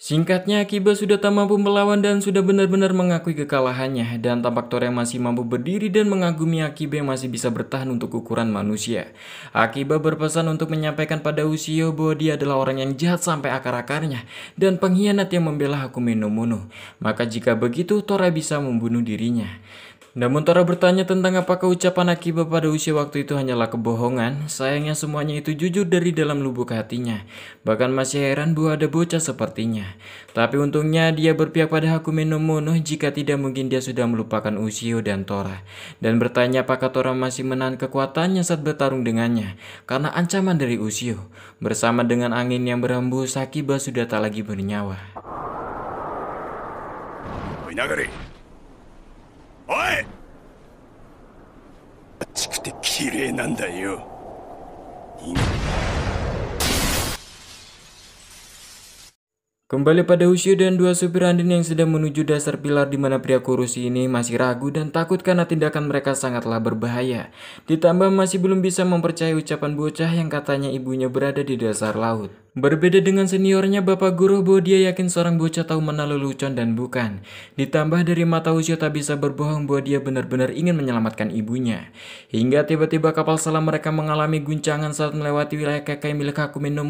S1: Singkatnya, Akiba sudah tak mampu melawan dan sudah benar-benar mengakui kekalahannya. Dan tampak Tor yang masih mampu berdiri dan mengagumi Akiba yang masih bisa bertahan untuk ukuran manusia. Akiba berpesan untuk menyampaikan pada Usio bahwa dia adalah orang yang jahat sampai akar-akarnya dan pengkhianat yang membela Hakume no Mono. Maka jika begitu, Tora bisa membunuh dirinya. Namun Tora bertanya tentang apakah ucapan Akiba pada usia waktu itu hanyalah kebohongan, sayangnya semuanya itu jujur dari dalam lubuk hatinya. Bahkan masih heran bahwa ada bocah sepertinya. Tapi untungnya dia berpihak pada Hakume no Mono jika tidak mungkin dia sudah melupakan Ushio dan Tora. Dan bertanya apakah Tora masih menahan kekuatannya saat bertarung dengannya, karena ancaman dari Ushio. Bersama dengan angin yang berhembus, Akiba sudah tak lagi bernyawa. Inagari. Kembali pada Hushio dan dua supir Andin yang sedang menuju dasar pilar di mana pria kurus ini masih ragu dan takut karena tindakan mereka sangatlah berbahaya. Ditambah masih belum bisa mempercayai ucapan bocah yang katanya ibunya berada di dasar laut. Berbeda dengan seniornya Bapak Guru bahwa dia yakin seorang bocah tahu mana lelucon dan bukan. Ditambah dari mata usia tak bisa berbohong bahwa dia benar-benar ingin menyelamatkan ibunya. Hingga tiba-tiba kapal selam mereka mengalami guncangan saat melewati wilayah kakek milik Hakumi no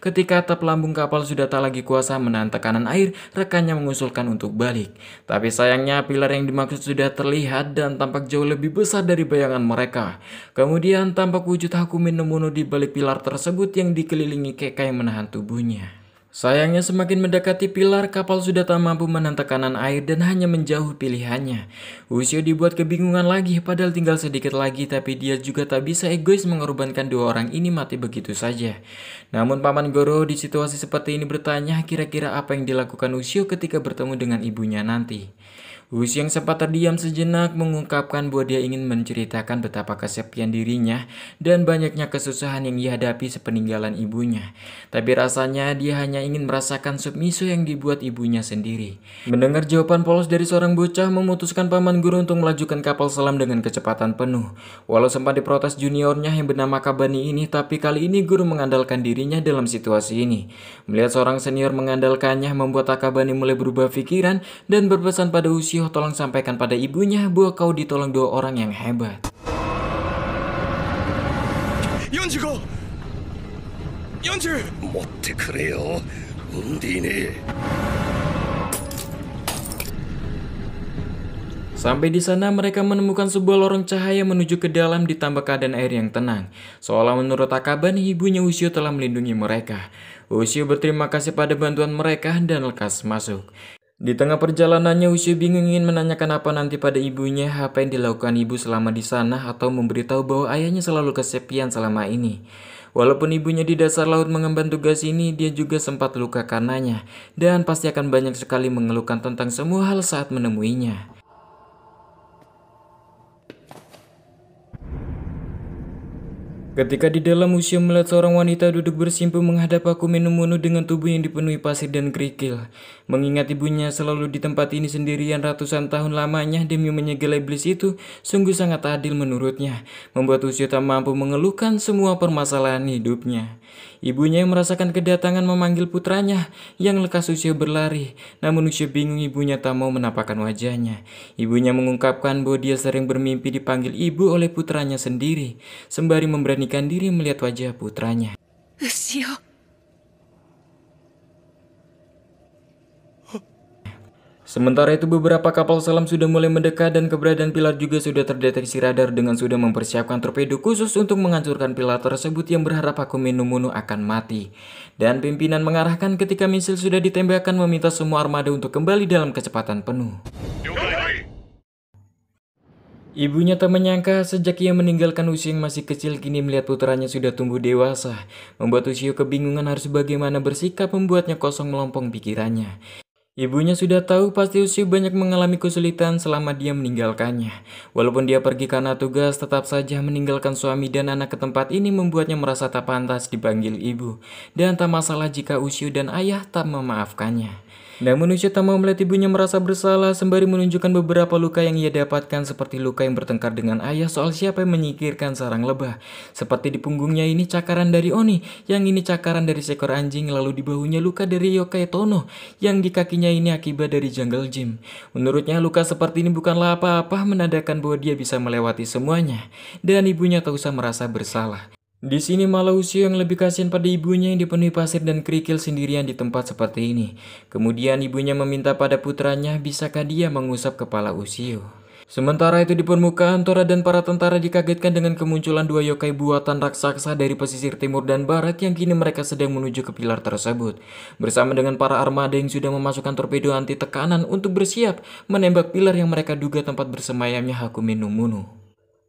S1: Ketika atap lambung kapal sudah tak lagi kuasa menahan tekanan air, rekannya mengusulkan untuk balik. Tapi sayangnya pilar yang dimaksud sudah terlihat dan tampak jauh lebih besar dari bayangan mereka. Kemudian tampak wujud Hakumi no di balik pilar tersebut yang dikelilingi kakek yang menahan tubuhnya. Sayangnya semakin mendekati pilar, kapal sudah tak mampu menahan tekanan air dan hanya menjauh pilihannya. Usio dibuat kebingungan lagi padahal tinggal sedikit lagi tapi dia juga tak bisa egois mengorbankan dua orang ini mati begitu saja. Namun Paman Goro di situasi seperti ini bertanya kira-kira apa yang dilakukan Usio ketika bertemu dengan ibunya nanti. Hus yang sempat terdiam sejenak mengungkapkan bahwa dia ingin menceritakan betapa kesepian dirinya dan banyaknya kesusahan yang dihadapi sepeninggalan ibunya. Tapi rasanya dia hanya ingin merasakan sup miso yang dibuat ibunya sendiri. Mendengar jawaban polos dari seorang bocah memutuskan paman guru untuk melajukan kapal selam dengan kecepatan penuh. Walau sempat diprotes juniornya yang bernama Kabani ini, tapi kali ini guru mengandalkan dirinya dalam situasi ini. Melihat seorang senior mengandalkannya membuat Akabani mulai berubah pikiran dan berpesan pada usia Tio tolong sampaikan pada ibunya bahwa kau ditolong dua orang yang hebat. Yonjigo! Sampai di sana mereka menemukan sebuah lorong cahaya menuju ke dalam ditambah keadaan air yang tenang. Seolah menurut Akaban, ibunya Usio telah melindungi mereka. Usio berterima kasih pada bantuan mereka dan lekas masuk. Di tengah perjalanannya, Wushu bingung ingin menanyakan apa nanti pada ibunya, apa yang dilakukan ibu selama di sana, atau memberitahu bahwa ayahnya selalu kesepian selama ini. Walaupun ibunya di dasar laut mengemban tugas ini, dia juga sempat luka karenanya, dan pasti akan banyak sekali mengeluhkan tentang semua hal saat menemuinya. Ketika di dalam museum melihat seorang wanita duduk bersimpu menghadap aku minum menu dengan tubuh yang dipenuhi pasir dan kerikil. Mengingat ibunya selalu di tempat ini sendirian ratusan tahun lamanya demi menyegel iblis itu, sungguh sangat adil menurutnya. Membuat usia tak mampu mengeluhkan semua permasalahan hidupnya. Ibunya yang merasakan kedatangan memanggil putranya yang lekas usia berlari, namun usia bingung ibunya tak mau menampakkan wajahnya. Ibunya mengungkapkan bahwa dia sering bermimpi dipanggil ibu oleh putranya sendiri, sembari memberanikan diri melihat wajah putranya. Usia Sementara itu beberapa kapal selam sudah mulai mendekat dan keberadaan pilar juga sudah terdeteksi radar dengan sudah mempersiapkan torpedo khusus untuk menghancurkan pilar tersebut yang berharap aku munu akan mati. Dan pimpinan mengarahkan ketika misil sudah ditembakkan meminta semua armada untuk kembali dalam kecepatan penuh. Ibunya tak menyangka sejak ia meninggalkan usia yang masih kecil kini melihat putranya sudah tumbuh dewasa. Membuat usia kebingungan harus bagaimana bersikap membuatnya kosong melompong pikirannya. Ibunya sudah tahu pasti Usi banyak mengalami kesulitan selama dia meninggalkannya. Walaupun dia pergi karena tugas, tetap saja meninggalkan suami dan anak ke tempat ini membuatnya merasa tak pantas dipanggil ibu. Dan tak masalah jika Usi dan ayah tak memaafkannya. Namun mau melihat ibunya merasa bersalah sembari menunjukkan beberapa luka yang ia dapatkan seperti luka yang bertengkar dengan ayah soal siapa yang menyikirkan sarang lebah. Seperti di punggungnya ini cakaran dari Oni, yang ini cakaran dari seekor anjing lalu di bahunya luka dari Yokai Tono, yang di kakinya ini akibat dari jungle gym. Menurutnya luka seperti ini bukanlah apa-apa menandakan bahwa dia bisa melewati semuanya. Dan ibunya tak usah merasa bersalah. Di sini malah Usio yang lebih kasihan pada ibunya yang dipenuhi pasir dan kerikil sendirian di tempat seperti ini. Kemudian ibunya meminta pada putranya bisakah dia mengusap kepala Usio. Sementara itu di permukaan, Tora dan para tentara dikagetkan dengan kemunculan dua yokai buatan raksasa dari pesisir timur dan barat yang kini mereka sedang menuju ke pilar tersebut. Bersama dengan para armada yang sudah memasukkan torpedo anti tekanan untuk bersiap menembak pilar yang mereka duga tempat bersemayamnya Hakumen Munu.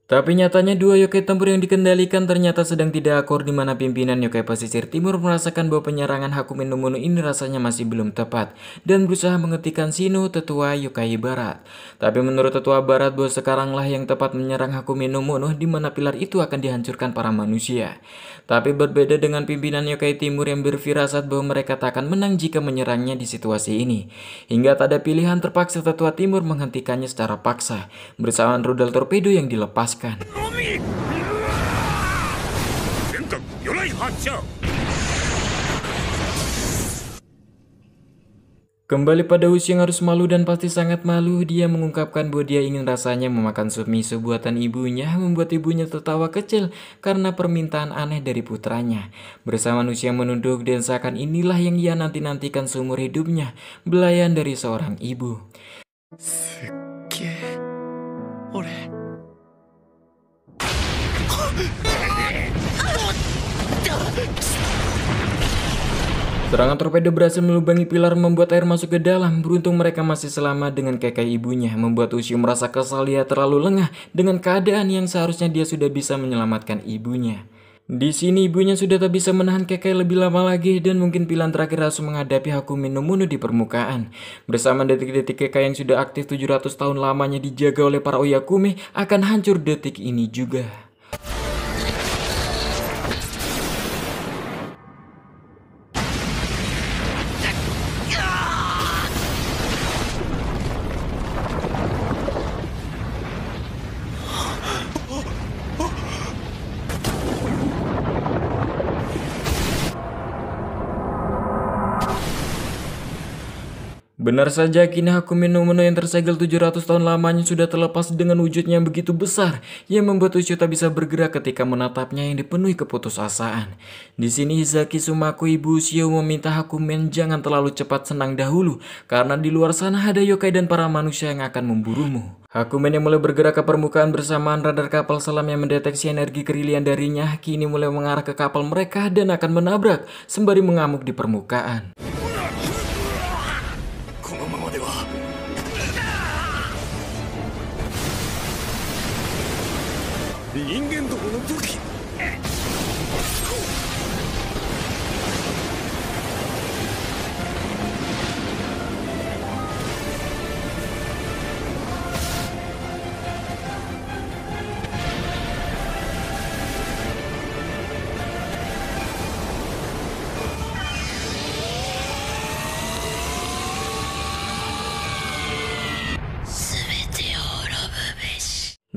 S1: Tapi nyatanya dua yokai tempur yang dikendalikan ternyata sedang tidak akur di mana pimpinan yokai pesisir timur merasakan bahwa penyerangan Hakumen no ini rasanya masih belum tepat dan berusaha menghentikan Sino tetua yokai barat. Tapi menurut tetua barat bahwa sekaranglah yang tepat menyerang Hakumen no di mana pilar itu akan dihancurkan para manusia. Tapi berbeda dengan pimpinan yokai timur yang berfirasat bahwa mereka tak akan menang jika menyerangnya di situasi ini. Hingga tak ada pilihan terpaksa tetua timur menghentikannya secara paksa bersamaan rudal torpedo yang dilepas Kembali pada usia yang harus malu dan pasti sangat malu, dia mengungkapkan bahwa dia ingin rasanya memakan sup miso buatan ibunya, membuat ibunya tertawa kecil karena permintaan aneh dari putranya. Bersama manusia yang menunduk dan seakan inilah yang ia nanti-nantikan seumur hidupnya, belayan dari seorang ibu. Oleh. Serangan torpedo berhasil melubangi pilar membuat air masuk ke dalam. Beruntung mereka masih selamat dengan kakek ibunya. Membuat Ushio merasa kesal ia terlalu lengah dengan keadaan yang seharusnya dia sudah bisa menyelamatkan ibunya. Di sini ibunya sudah tak bisa menahan kakek lebih lama lagi dan mungkin pilihan terakhir harus menghadapi Hakumi no di permukaan. Bersama detik-detik kakek yang sudah aktif 700 tahun lamanya dijaga oleh para Oyakumi akan hancur detik ini juga. Benar saja kini aku minum menu yang tersegel 700 tahun lamanya sudah terlepas dengan wujudnya yang begitu besar yang membuat Uchiu tak bisa bergerak ketika menatapnya yang dipenuhi keputusasaan. Di sini Hizaki Sumaku Ibu Uchiu meminta aku Hakumen jangan terlalu cepat senang dahulu karena di luar sana ada yokai dan para manusia yang akan memburumu. Hakumen yang mulai bergerak ke permukaan bersamaan radar kapal selam yang mendeteksi energi kerilian darinya kini mulai mengarah ke kapal mereka dan akan menabrak sembari mengamuk di permukaan.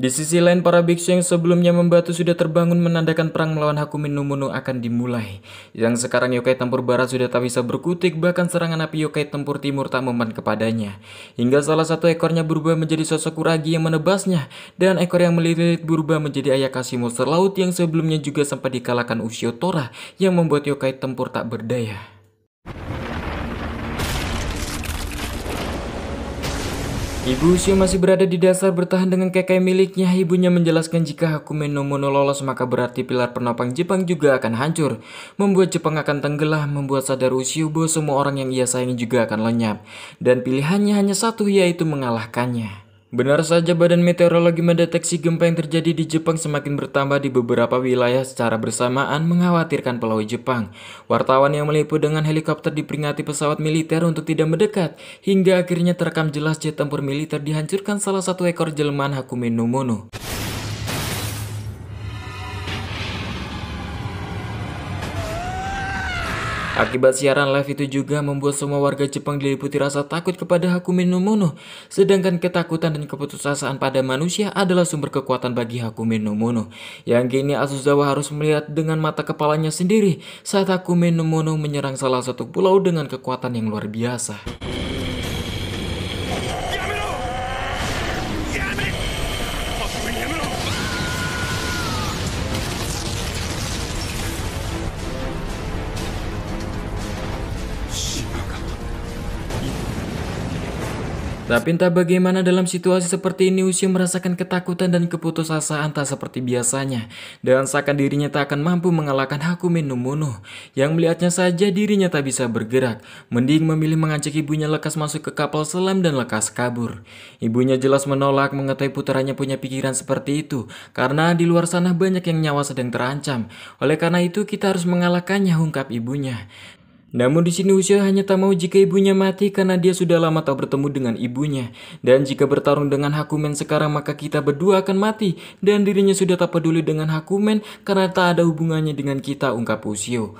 S1: Di sisi lain, para biksu yang sebelumnya membatu sudah terbangun menandakan perang melawan Hakumin no akan dimulai. Yang sekarang yokai tempur barat sudah tak bisa berkutik, bahkan serangan api yokai tempur timur tak mempan kepadanya. Hingga salah satu ekornya berubah menjadi sosok Kuragi yang menebasnya, dan ekor yang melilit berubah menjadi Ayakashi monster laut yang sebelumnya juga sempat dikalahkan Ushio Tora yang membuat yokai tempur tak berdaya. Ibu Usio masih berada di dasar bertahan dengan kekai miliknya. Ibunya menjelaskan jika Hakume no Mono lolos maka berarti pilar penopang Jepang juga akan hancur. Membuat Jepang akan tenggelam, membuat sadar Usio bahwa semua orang yang ia sayangi juga akan lenyap. Dan pilihannya hanya satu yaitu mengalahkannya. Benar saja badan meteorologi mendeteksi gempa yang terjadi di Jepang semakin bertambah di beberapa wilayah secara bersamaan mengkhawatirkan Pulau Jepang. Wartawan yang meliput dengan helikopter diperingati pesawat militer untuk tidak mendekat, hingga akhirnya terekam jelas jet tempur militer dihancurkan salah satu ekor jelmaan Hakumen no Akibat siaran live itu juga membuat semua warga Jepang diliputi rasa takut kepada Hakumi no Mono, sedangkan ketakutan dan keputusasaan pada manusia adalah sumber kekuatan bagi Hakumi no Mono. Yang kini Asuzawa harus melihat dengan mata kepalanya sendiri saat Hakumi no Mono menyerang salah satu pulau dengan kekuatan yang luar biasa. Tapi entah bagaimana dalam situasi seperti ini Usio merasakan ketakutan dan keputusasaan tak seperti biasanya. Dan seakan dirinya tak akan mampu mengalahkan Hakume no Yang melihatnya saja dirinya tak bisa bergerak. Mending memilih mengajak ibunya lekas masuk ke kapal selam dan lekas kabur. Ibunya jelas menolak mengetahui putranya punya pikiran seperti itu. Karena di luar sana banyak yang nyawa sedang terancam. Oleh karena itu kita harus mengalahkannya ungkap ibunya. Namun di sini Usia hanya tak mau jika ibunya mati karena dia sudah lama tak bertemu dengan ibunya. Dan jika bertarung dengan Hakumen sekarang maka kita berdua akan mati. Dan dirinya sudah tak peduli dengan Hakumen karena tak ada hubungannya dengan kita ungkap Usio.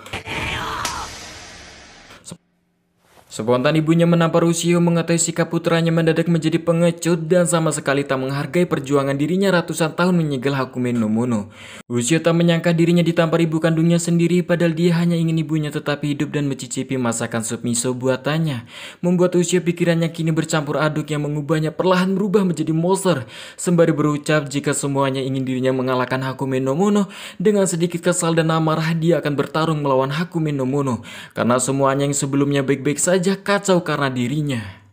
S1: Spontan ibunya menampar Rusio mengetahui sikap putranya mendadak menjadi pengecut dan sama sekali tak menghargai perjuangan dirinya ratusan tahun menyegel Hakumen no Mono. Rusio tak menyangka dirinya ditampar ibu kandungnya sendiri padahal dia hanya ingin ibunya tetap hidup dan mencicipi masakan sup miso buatannya. Membuat Rusio pikirannya kini bercampur aduk yang mengubahnya perlahan berubah menjadi monster. Sembari berucap jika semuanya ingin dirinya mengalahkan Hakumen no Mono, dengan sedikit kesal dan amarah dia akan bertarung melawan Hakumen no Mono. Karena semuanya yang sebelumnya baik-baik saja saja kacau karena dirinya.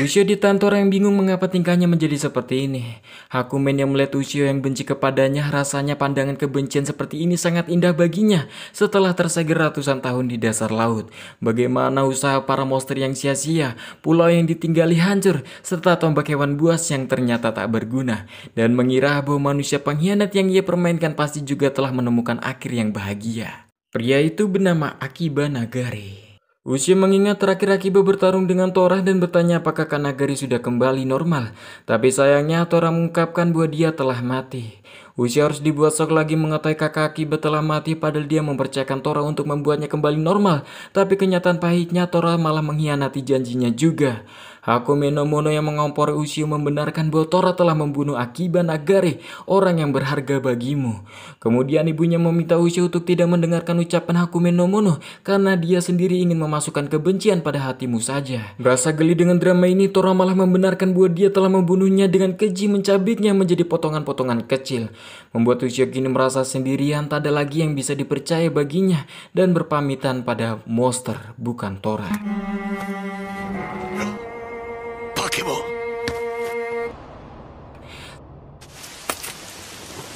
S1: Ushio di Tantora yang bingung mengapa tingkahnya menjadi seperti ini. Hakumen yang melihat Ushio yang benci kepadanya, rasanya pandangan kebencian seperti ini sangat indah baginya setelah tersegar ratusan tahun di dasar laut. Bagaimana usaha para monster yang sia-sia, pulau yang ditinggali hancur, serta tombak hewan buas yang ternyata tak berguna. Dan mengira bahwa manusia pengkhianat yang ia permainkan pasti juga telah menemukan akhir yang bahagia. Pria itu bernama Akiba Nagari. Ushi mengingat terakhir Akiba bertarung dengan Torah dan bertanya apakah Kanagari sudah kembali normal. Tapi sayangnya Torah mengungkapkan bahwa dia telah mati. Ushi harus dibuat sok lagi mengatai kakak Akiba telah mati padahal dia mempercayakan Torah untuk membuatnya kembali normal. Tapi kenyataan pahitnya Torah malah mengkhianati janjinya juga. Mono yang mengompori Ushio membenarkan bahwa Tora telah membunuh Akiba Nagare, orang yang berharga bagimu. Kemudian ibunya meminta Ushio untuk tidak mendengarkan ucapan Mono karena dia sendiri ingin memasukkan kebencian pada hatimu saja. Rasa geli dengan drama ini, Tora malah membenarkan bahwa dia telah membunuhnya dengan keji mencabiknya menjadi potongan-potongan kecil. Membuat Ushio kini merasa sendirian, tak ada lagi yang bisa dipercaya baginya dan berpamitan pada monster, bukan Tora.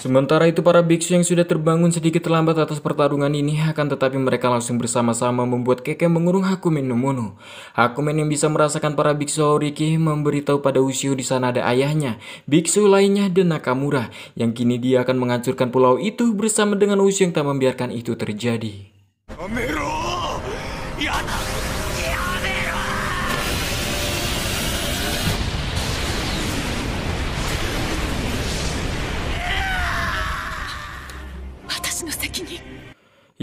S1: Sementara itu para biksu yang sudah terbangun sedikit terlambat atas pertarungan ini akan tetapi mereka langsung bersama-sama membuat Keke mengurung Hakumen no Mono. Hakumen yang bisa merasakan para biksu Horiki memberitahu pada Ushio di sana ada ayahnya, biksu lainnya dan Nakamura yang kini dia akan menghancurkan pulau itu bersama dengan Ushio yang tak membiarkan itu terjadi.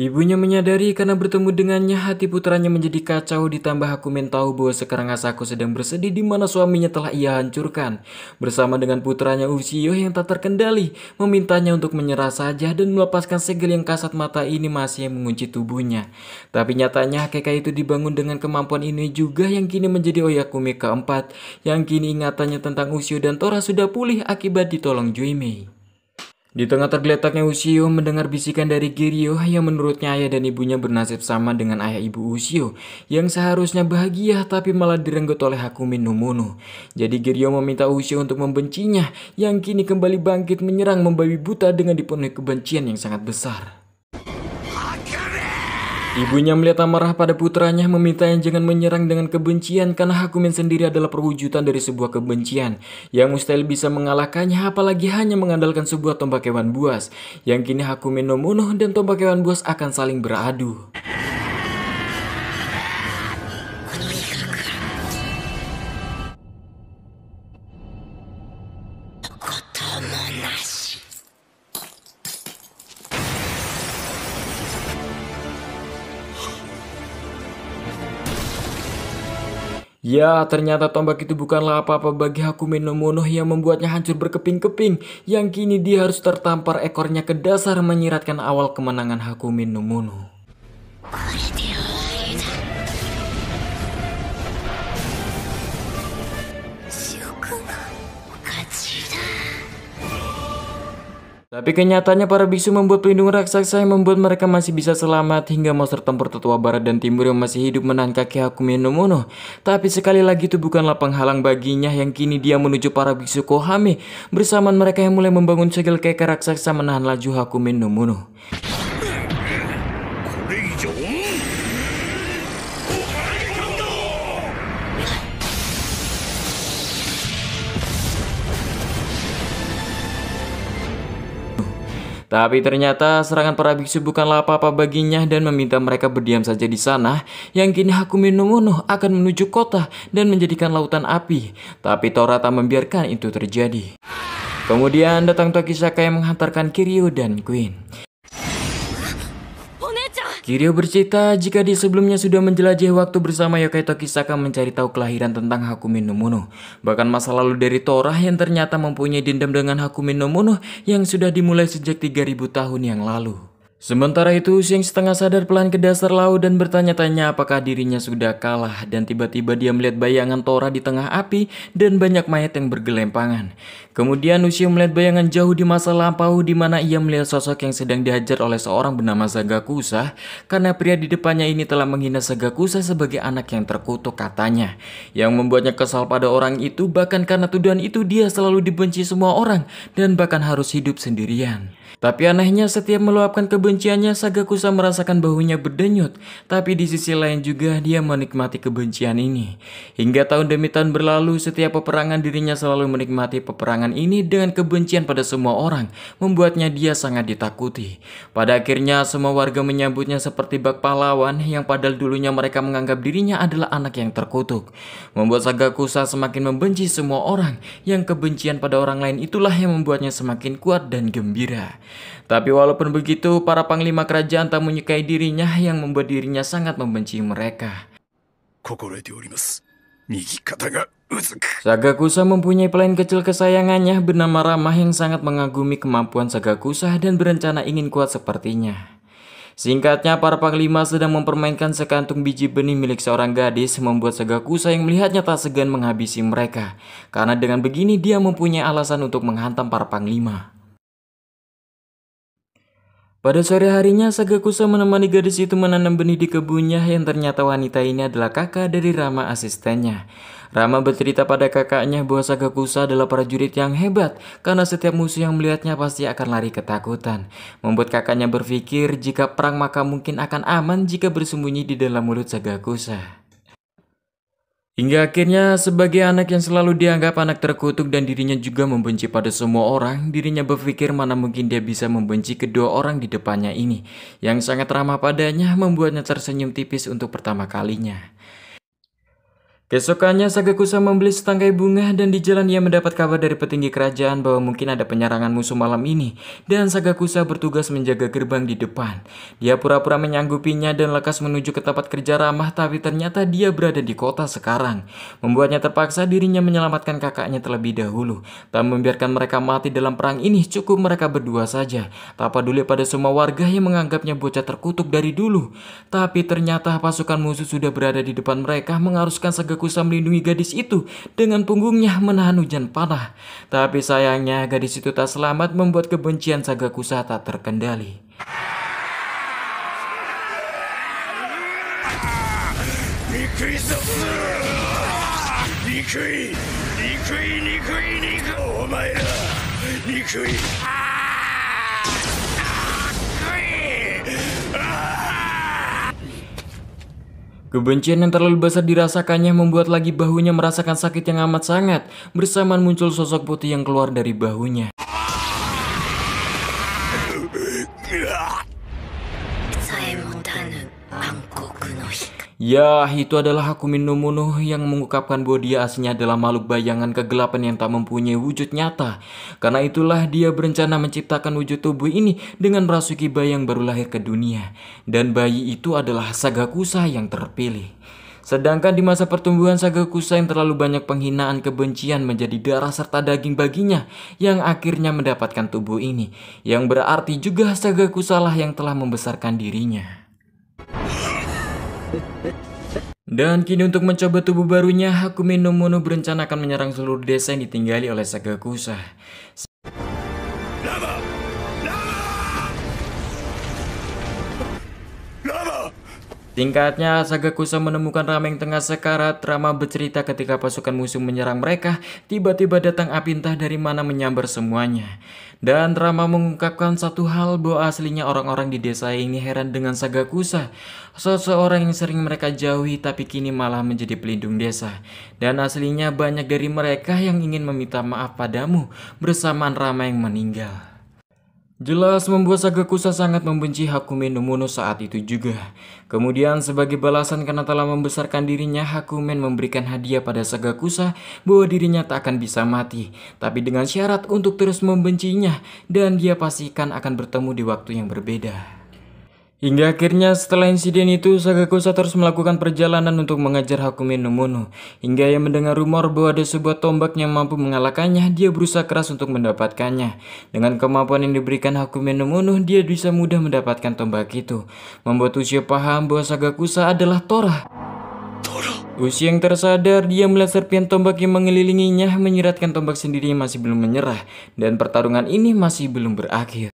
S1: Ibunya menyadari karena bertemu dengannya hati putranya menjadi kacau ditambah aku tahu bahwa sekarang Asako sedang bersedih di mana suaminya telah ia hancurkan. Bersama dengan putranya Ushio yang tak terkendali memintanya untuk menyerah saja dan melepaskan segel yang kasat mata ini masih mengunci tubuhnya. Tapi nyatanya Hakeka itu dibangun dengan kemampuan ini juga yang kini menjadi Oyakumi keempat yang kini ingatannya tentang Ushio dan Tora sudah pulih akibat ditolong Juimei. Di tengah tergeletaknya Usio mendengar bisikan dari Giryo yang menurutnya ayah dan ibunya bernasib sama dengan ayah ibu Usio yang seharusnya bahagia tapi malah direnggut oleh Hakumi Numono. Jadi Giryo meminta Usio untuk membencinya yang kini kembali bangkit menyerang membabi buta dengan dipenuhi kebencian yang sangat besar. Ibunya melihat amarah pada putranya meminta yang jangan menyerang dengan kebencian karena Hakumin sendiri adalah perwujudan dari sebuah kebencian yang mustahil bisa mengalahkannya apalagi hanya mengandalkan sebuah tombak hewan buas yang kini Hakumin membunuh dan tombak hewan buas akan saling beradu. Ya, ternyata tombak itu bukanlah apa-apa bagi Hakumin no Mono yang membuatnya hancur berkeping-keping, yang kini dia harus tertampar ekornya ke dasar menyiratkan awal kemenangan Hakumin no Mono. Tapi kenyataannya para biksu membuat pelindung raksasa yang membuat mereka masih bisa selamat hingga monster tempur tetua barat dan timur yang masih hidup menahan kaki Hakumi no Mono. Tapi sekali lagi itu bukanlah penghalang baginya yang kini dia menuju para biksu Kohame bersamaan mereka yang mulai membangun segel keka raksasa menahan laju Hakumi no Mono. Tapi ternyata serangan para biksu bukanlah apa-apa baginya dan meminta mereka berdiam saja di sana. Yang kini Hakumi no akan menuju kota dan menjadikan lautan api. Tapi Tora tak membiarkan itu terjadi. Kemudian datang Tokisaka yang menghantarkan Kiryu dan Queen. Kiryu bercerita jika di sebelumnya sudah menjelajahi waktu bersama Yokai Tokisaka mencari tahu kelahiran tentang Hakumi no Mono. Bahkan masa lalu dari Torah yang ternyata mempunyai dendam dengan Hakumi no Mono yang sudah dimulai sejak 3000 tahun yang lalu. Sementara itu, Sheng setengah sadar pelan ke dasar laut dan bertanya-tanya apakah dirinya sudah kalah dan tiba-tiba dia melihat bayangan Tora di tengah api dan banyak mayat yang bergelempangan. Kemudian Usia melihat bayangan jauh di masa lampau di mana ia melihat sosok yang sedang dihajar oleh seorang bernama Zagakusa karena pria di depannya ini telah menghina Zagakusa sebagai anak yang terkutuk katanya. Yang membuatnya kesal pada orang itu bahkan karena tuduhan itu dia selalu dibenci semua orang dan bahkan harus hidup sendirian. Tapi anehnya setiap meluapkan kebenciannya Sagakusa merasakan baunya berdenyut, tapi di sisi lain juga dia menikmati kebencian ini. Hingga tahun demi tahun berlalu, setiap peperangan dirinya selalu menikmati peperangan ini dengan kebencian pada semua orang, membuatnya dia sangat ditakuti. Pada akhirnya semua warga menyambutnya seperti bak pahlawan yang padahal dulunya mereka menganggap dirinya adalah anak yang terkutuk. Membuat Sagakusa semakin membenci semua orang yang kebencian pada orang lain itulah yang membuatnya semakin kuat dan gembira. Tapi walaupun begitu, para panglima kerajaan tak menyukai dirinya yang membuat dirinya sangat membenci mereka. Sagakusa mempunyai pelayan kecil kesayangannya bernama Ramah yang sangat mengagumi kemampuan Sagakusa dan berencana ingin kuat sepertinya. Singkatnya, para panglima sedang mempermainkan sekantung biji benih milik seorang gadis membuat Sagakusa yang melihatnya tak segan menghabisi mereka. Karena dengan begini dia mempunyai alasan untuk menghantam para panglima. Pada sore harinya, Sagakusa menemani gadis itu menanam benih di kebunnya yang ternyata wanita ini adalah kakak dari Rama asistennya. Rama bercerita pada kakaknya bahwa Sagakusa adalah prajurit yang hebat karena setiap musuh yang melihatnya pasti akan lari ketakutan. Membuat kakaknya berpikir jika perang maka mungkin akan aman jika bersembunyi di dalam mulut Sagakusa. Hingga akhirnya sebagai anak yang selalu dianggap anak terkutuk dan dirinya juga membenci pada semua orang, dirinya berpikir mana mungkin dia bisa membenci kedua orang di depannya ini, yang sangat ramah padanya membuatnya tersenyum tipis untuk pertama kalinya. Saga Kusa membeli setangkai bunga dan di jalan ia mendapat kabar dari petinggi kerajaan bahwa mungkin ada penyerangan musuh malam ini dan Saga Kusa bertugas menjaga gerbang di depan. Dia pura-pura menyanggupinya dan lekas menuju ke tempat kerja ramah tapi ternyata dia berada di kota sekarang. Membuatnya terpaksa dirinya menyelamatkan kakaknya terlebih dahulu. Tak membiarkan mereka mati dalam perang ini cukup mereka berdua saja. Tak peduli pada semua warga yang menganggapnya bocah terkutuk dari dulu. Tapi ternyata pasukan musuh sudah berada di depan mereka mengharuskan Sagakusa Kakusa melindungi gadis itu dengan punggungnya menahan hujan panah. Tapi sayangnya gadis itu tak selamat membuat kebencian Sagakusa tak terkendali. Nikui, Nikui, Nikui, Nikui, Nikui, Nikui, Nikui, Kebencian yang terlalu besar dirasakannya membuat lagi bahunya merasakan sakit yang amat sangat. Bersamaan muncul sosok putih yang keluar dari bahunya. Ya, itu adalah Hakumin no yang mengungkapkan bahwa dia aslinya adalah makhluk bayangan kegelapan yang tak mempunyai wujud nyata. Karena itulah dia berencana menciptakan wujud tubuh ini dengan merasuki bayi yang baru lahir ke dunia. Dan bayi itu adalah Sagakusa yang terpilih. Sedangkan di masa pertumbuhan Saga Kusa yang terlalu banyak penghinaan kebencian menjadi darah serta daging baginya yang akhirnya mendapatkan tubuh ini. Yang berarti juga Sagakusa lah yang telah membesarkan dirinya. Dan kini untuk mencoba tubuh barunya, Hakumi no Mono berencana akan menyerang seluruh desa yang ditinggali oleh Sagakusa. Tingkatnya, Kusa menemukan rameng tengah sekarat. Rama bercerita ketika pasukan musuh menyerang mereka, tiba-tiba datang api entah dari mana menyambar semuanya. Dan Rama mengungkapkan satu hal bahwa aslinya orang-orang di desa ini heran dengan Saga Sagakusa. Seseorang yang sering mereka jauhi tapi kini malah menjadi pelindung desa. Dan aslinya banyak dari mereka yang ingin meminta maaf padamu bersamaan Rama yang meninggal. Jelas membuat Sagakusa sangat membenci Hakume no saat itu juga. Kemudian sebagai balasan karena telah membesarkan dirinya, Hakumen memberikan hadiah pada Sagakusa bahwa dirinya tak akan bisa mati, tapi dengan syarat untuk terus membencinya dan dia pastikan akan bertemu di waktu yang berbeda. Hingga akhirnya setelah insiden itu, Sagakusa terus melakukan perjalanan untuk mengajar Hakumi no Hingga ia mendengar rumor bahwa ada sebuah tombak yang mampu mengalahkannya, dia berusaha keras untuk mendapatkannya. Dengan kemampuan yang diberikan Hakumi no dia bisa mudah mendapatkan tombak itu. Membuat usia paham bahwa Sagakusa adalah Torah. Usia yang tersadar, dia melihat serpian tombak yang mengelilinginya menyiratkan tombak sendiri yang masih belum menyerah, dan pertarungan ini masih belum berakhir.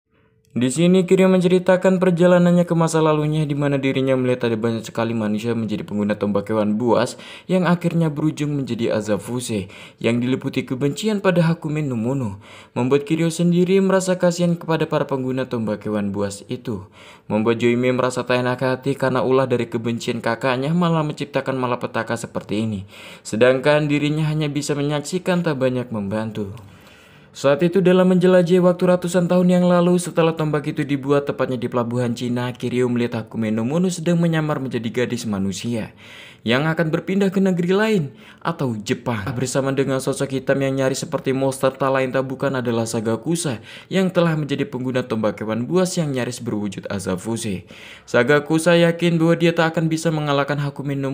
S1: Di sini Kirio menceritakan perjalanannya ke masa lalunya di mana dirinya melihat ada banyak sekali manusia menjadi pengguna tombak hewan buas yang akhirnya berujung menjadi Azafuse yang diliputi kebencian pada Hakume Numuno, Membuat Kirio sendiri merasa kasihan kepada para pengguna tombak hewan buas itu. Membuat Joime merasa tak enak hati karena ulah dari kebencian kakaknya malah menciptakan malapetaka seperti ini. Sedangkan dirinya hanya bisa menyaksikan tak banyak membantu. Saat itu dalam menjelajahi waktu ratusan tahun yang lalu setelah tombak itu dibuat tepatnya di pelabuhan Cina, Kiryu melihat Hakumenomono sedang menyamar menjadi gadis manusia yang akan berpindah ke negeri lain atau Jepang. Bersama dengan sosok hitam yang nyaris seperti monster tak lain tak bukan adalah Sagakusa yang telah menjadi pengguna tombak hewan buas yang nyaris berwujud Azafuse. Sagakusa yakin bahwa dia tak akan bisa mengalahkan Hakumin no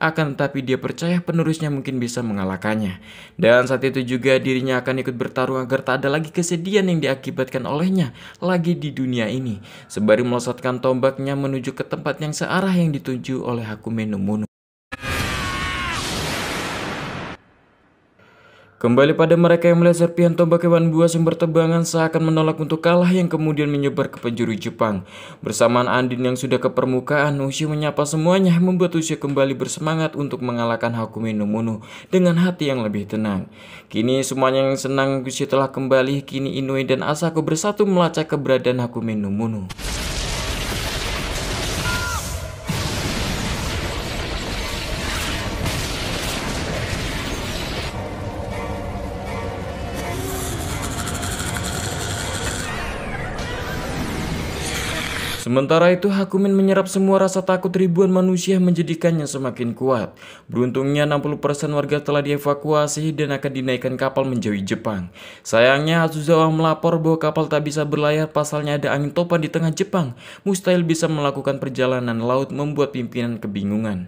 S1: akan tetapi dia percaya penerusnya mungkin bisa mengalahkannya. Dan saat itu juga dirinya akan ikut bertarung agar tak ada lagi kesedihan yang diakibatkan olehnya lagi di dunia ini. Sembari melesatkan tombaknya menuju ke tempat yang searah yang dituju oleh Hakumen no Kembali pada mereka yang melihat serpihan tombak hewan buas yang bertebangan seakan menolak untuk kalah yang kemudian menyebar ke penjuru Jepang. Bersamaan Andin yang sudah ke permukaan, Ushio menyapa semuanya membuat Ushio kembali bersemangat untuk mengalahkan Hakumi no Mono dengan hati yang lebih tenang. Kini semuanya yang senang Ushio telah kembali, kini Inui dan Asako bersatu melacak keberadaan Hakumi no Mono. Sementara itu Hakumin menyerap semua rasa takut ribuan manusia menjadikannya semakin kuat. Beruntungnya 60% warga telah dievakuasi dan akan dinaikkan kapal menjauhi Jepang. Sayangnya Azuzawa melapor bahwa kapal tak bisa berlayar pasalnya ada angin topan di tengah Jepang. Mustahil bisa melakukan perjalanan laut membuat pimpinan kebingungan.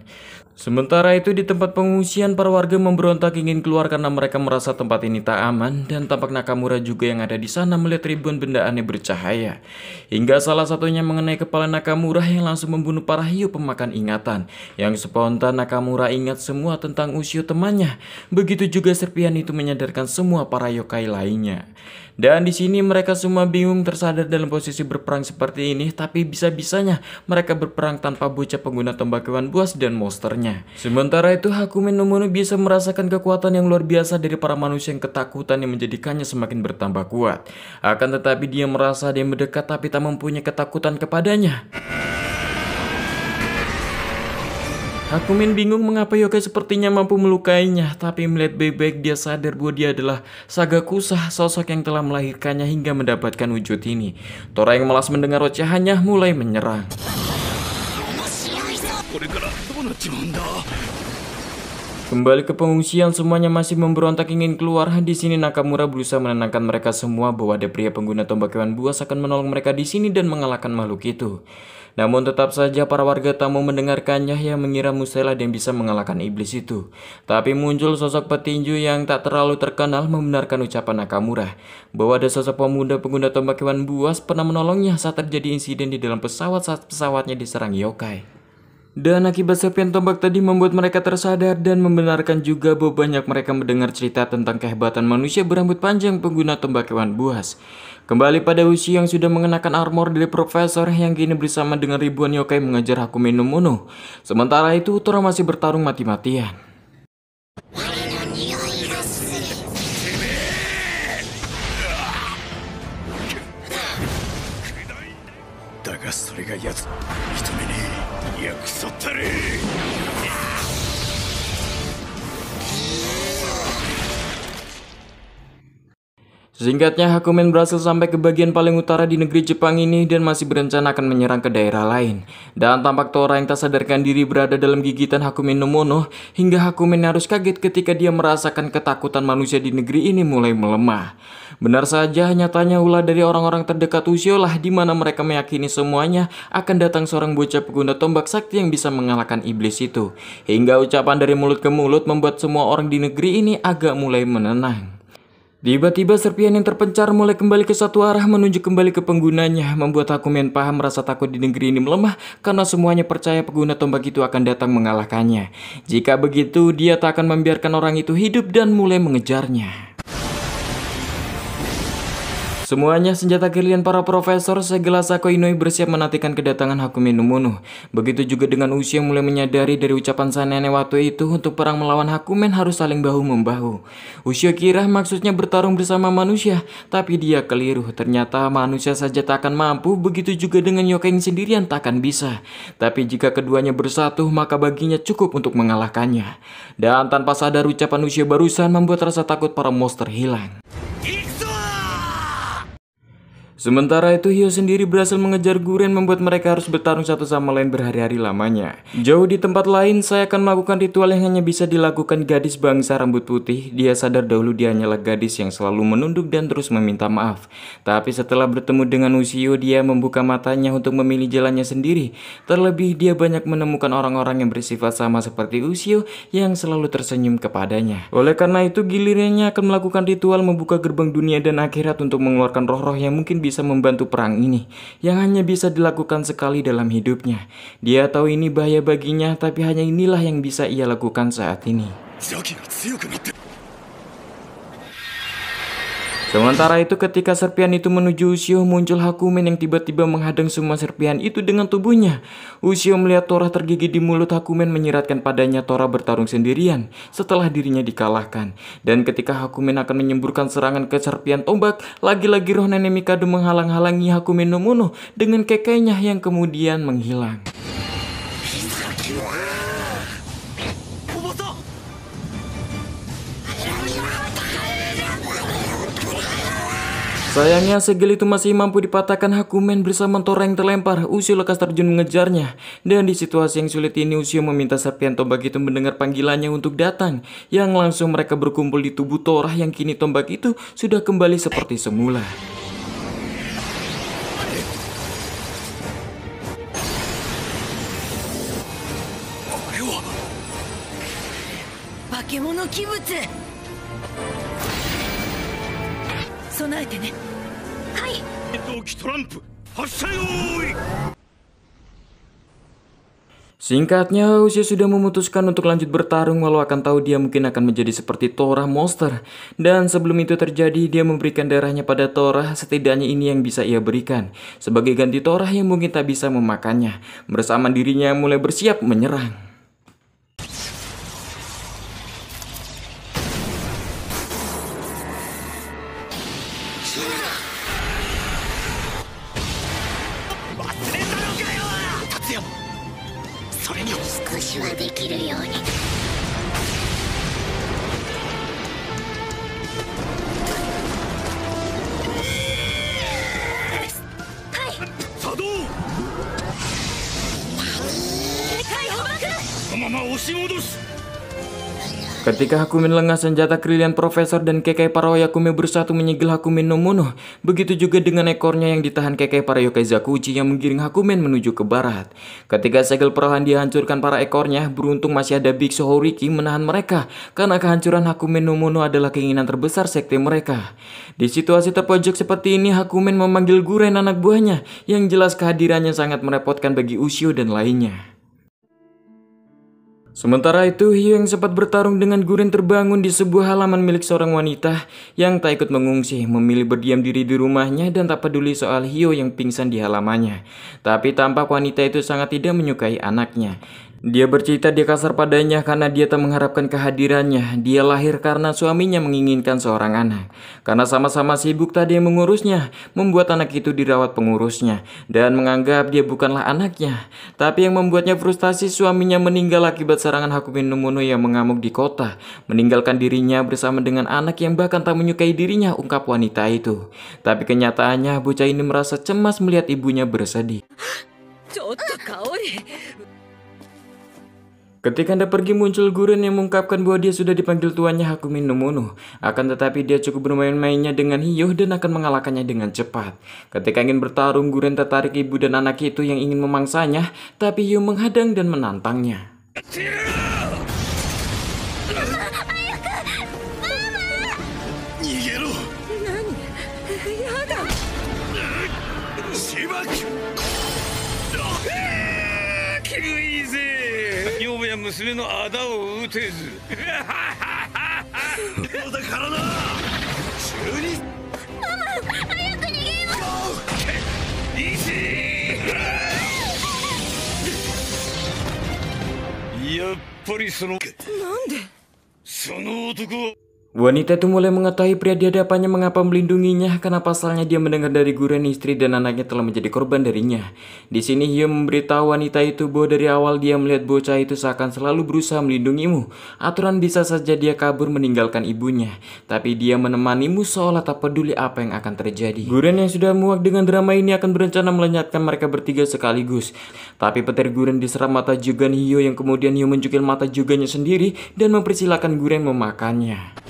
S1: Sementara itu di tempat pengungsian para warga memberontak ingin keluar karena mereka merasa tempat ini tak aman dan tampak Nakamura juga yang ada di sana melihat ribuan benda aneh bercahaya. Hingga salah satunya mengenai kepala Nakamura yang langsung membunuh para hiu pemakan ingatan. Yang spontan Nakamura ingat semua tentang usia temannya. Begitu juga Serpian itu menyadarkan semua para yokai lainnya. Dan di sini mereka semua bingung tersadar dalam posisi berperang seperti ini, tapi bisa-bisanya mereka berperang tanpa bocah pengguna tembakauan buas dan monsternya. Sementara itu Hakume no Mono bisa merasakan kekuatan yang luar biasa dari para manusia yang ketakutan yang menjadikannya semakin bertambah kuat. Akan tetapi dia merasa dia mendekat tapi tak mempunyai ketakutan kepadanya. Aku bingung mengapa Yoga sepertinya mampu melukainya, tapi melihat bebek dia sadar bahwa dia adalah Saga Kusah, sosok yang telah melahirkannya hingga mendapatkan wujud ini. Tora yang malas mendengar ocehannya mulai menyerang. Kembali ke pengungsian, semuanya masih memberontak ingin keluar. Di sini Nakamura berusaha menenangkan mereka semua bahwa ada pria pengguna tombak hewan buas akan menolong mereka di sini dan mengalahkan makhluk itu. Namun tetap saja para warga tamu mendengarkannya yang mengira Musela yang bisa mengalahkan iblis itu. Tapi muncul sosok petinju yang tak terlalu terkenal membenarkan ucapan Nakamura bahwa ada sosok pemuda pengguna tombak hewan buas pernah menolongnya saat terjadi insiden di dalam pesawat saat pesawatnya diserang yokai. Dan akibat serpian tombak tadi membuat mereka tersadar dan membenarkan juga bahwa banyak mereka mendengar cerita tentang kehebatan manusia berambut panjang pengguna tombak hewan buas. Kembali pada Ushi yang sudah mengenakan armor dari Profesor yang kini bersama dengan ribuan yokai mengejar Hakume no Mono. Sementara itu, Tora masih bertarung mati-matian. Tidak, Singkatnya, Hakumen berhasil sampai ke bagian paling utara di negeri Jepang ini dan masih berencana akan menyerang ke daerah lain. Dan tampak Tora yang tak sadarkan diri berada dalam gigitan Hakumen no hingga Hakumen harus kaget ketika dia merasakan ketakutan manusia di negeri ini mulai melemah. Benar saja, nyatanya ulah dari orang-orang terdekat Ushio lah di mana mereka meyakini semuanya akan datang seorang bocah pengguna tombak sakti yang bisa mengalahkan iblis itu. Hingga ucapan dari mulut ke mulut membuat semua orang di negeri ini agak mulai menenang. Tiba-tiba serpihan yang terpencar mulai kembali ke satu arah menuju kembali ke penggunanya, membuat aku Hakumen paham merasa takut di negeri ini melemah karena semuanya percaya pengguna tombak itu akan datang mengalahkannya. Jika begitu, dia tak akan membiarkan orang itu hidup dan mulai mengejarnya. Semuanya senjata kalian para profesor, segelas Sako bersiap menantikan kedatangan Hakumi Mono. Begitu juga dengan usia mulai menyadari dari ucapan Sanene waktu itu untuk perang melawan Hakumen harus saling bahu-membahu. Usia kira maksudnya bertarung bersama manusia, tapi dia keliru. Ternyata manusia saja tak akan mampu, begitu juga dengan Yokeng sendirian tak akan bisa. Tapi jika keduanya bersatu, maka baginya cukup untuk mengalahkannya. Dan tanpa sadar ucapan usia barusan membuat rasa takut para monster hilang. Sementara itu, Hio sendiri berhasil mengejar Guren membuat mereka harus bertarung satu sama lain berhari-hari lamanya. Jauh di tempat lain, saya akan melakukan ritual yang hanya bisa dilakukan gadis bangsa rambut putih. Dia sadar dahulu dia hanyalah gadis yang selalu menunduk dan terus meminta maaf. Tapi setelah bertemu dengan Usio dia membuka matanya untuk memilih jalannya sendiri. Terlebih, dia banyak menemukan orang-orang yang bersifat sama seperti Usio yang selalu tersenyum kepadanya. Oleh karena itu, gilirannya akan melakukan ritual membuka gerbang dunia dan akhirat untuk mengeluarkan roh-roh yang mungkin bisa bisa membantu perang ini, yang hanya bisa dilakukan sekali dalam hidupnya. Dia tahu ini bahaya baginya, tapi hanya inilah yang bisa ia lakukan saat ini. Sementara itu ketika serpian itu menuju Usio, muncul Hakumen yang tiba-tiba menghadang semua serpian itu dengan tubuhnya. Usio melihat Tora tergigit di mulut Hakumen menyiratkan padanya Tora bertarung sendirian setelah dirinya dikalahkan. Dan ketika Hakumen akan menyemburkan serangan ke serpian tombak, lagi-lagi roh nenek Mikado menghalang-halangi Hakumen Nomono dengan kekainya yang kemudian menghilang. Sayangnya segel itu masih mampu dipatahkan Hakumen bersama Tora yang terlempar. Usio lekas terjun mengejarnya. Dan di situasi yang sulit ini Usio meminta serpian tombak itu mendengar panggilannya untuk datang. Yang langsung mereka berkumpul di tubuh Tora yang kini tombak itu sudah kembali seperti semula. Pokémon ne. Singkatnya, Usia sudah memutuskan untuk lanjut bertarung walau akan tahu dia mungkin akan menjadi seperti Torah Monster. Dan sebelum itu terjadi, dia memberikan darahnya pada Torah, setidaknya ini yang bisa ia berikan. Sebagai ganti Torah yang mungkin tak bisa memakannya. Bersama dirinya mulai bersiap menyerang. Ketika Hakumin lengah senjata Krilian Profesor dan Kekai Paroyakume bersatu menyegel Hakumin no begitu juga dengan ekornya yang ditahan Kekai Yokai Zakuchi yang menggiring Hakumin menuju ke barat. Ketika segel perahan dihancurkan para ekornya, beruntung masih ada Biksu Horiki menahan mereka karena kehancuran Hakumin no adalah keinginan terbesar sekte mereka. Di situasi terpojok seperti ini, Hakumin memanggil Guren anak buahnya yang jelas kehadirannya sangat merepotkan bagi Ushio dan lainnya. Sementara itu, hiu yang sempat bertarung dengan Gurin terbangun di sebuah halaman milik seorang wanita yang tak ikut mengungsi, memilih berdiam diri di rumahnya dan tak peduli soal hiu yang pingsan di halamannya. Tapi tampak wanita itu sangat tidak menyukai anaknya. Dia bercerita dia kasar padanya karena dia tak mengharapkan kehadirannya. Dia lahir karena suaminya menginginkan seorang anak. Karena sama-sama sibuk tadi yang mengurusnya, membuat anak itu dirawat pengurusnya dan menganggap dia bukanlah anaknya. Tapi yang membuatnya frustasi suaminya meninggal akibat serangan Numuno yang mengamuk di kota, meninggalkan dirinya bersama dengan anak yang bahkan tak menyukai dirinya, ungkap wanita itu. Tapi kenyataannya bocah ini merasa cemas melihat ibunya bersedih. Ketika Anda pergi muncul Gurun yang mengungkapkan bahwa dia sudah dipanggil tuannya Hakumin no Mono. Akan tetapi dia cukup bermain-mainnya dengan Hiyo dan akan mengalahkannya dengan cepat. Ketika ingin bertarung, Gurun tertarik ibu dan anak itu yang ingin memangsanya, tapi Hiyo menghadang dan menantangnya. 娘のを打てずそうだからなにママ早く逃げようやっぱりそのなんでその男は Wanita itu mulai mengetahui pria di hadapannya mengapa melindunginya karena pasalnya dia mendengar dari guruan istri dan anaknya telah menjadi korban darinya. Di sini Hyo memberitahu wanita itu bahwa dari awal dia melihat bocah itu seakan selalu berusaha melindungimu. Aturan bisa saja dia kabur meninggalkan ibunya, tapi dia menemanimu seolah tak peduli apa yang akan terjadi. Guren yang sudah muak dengan drama ini akan berencana melenyapkan mereka bertiga sekaligus. Tapi petir Guren diserap mata juga Hyo yang kemudian Hyo mencukil mata juganya sendiri dan mempersilahkan Guren memakannya.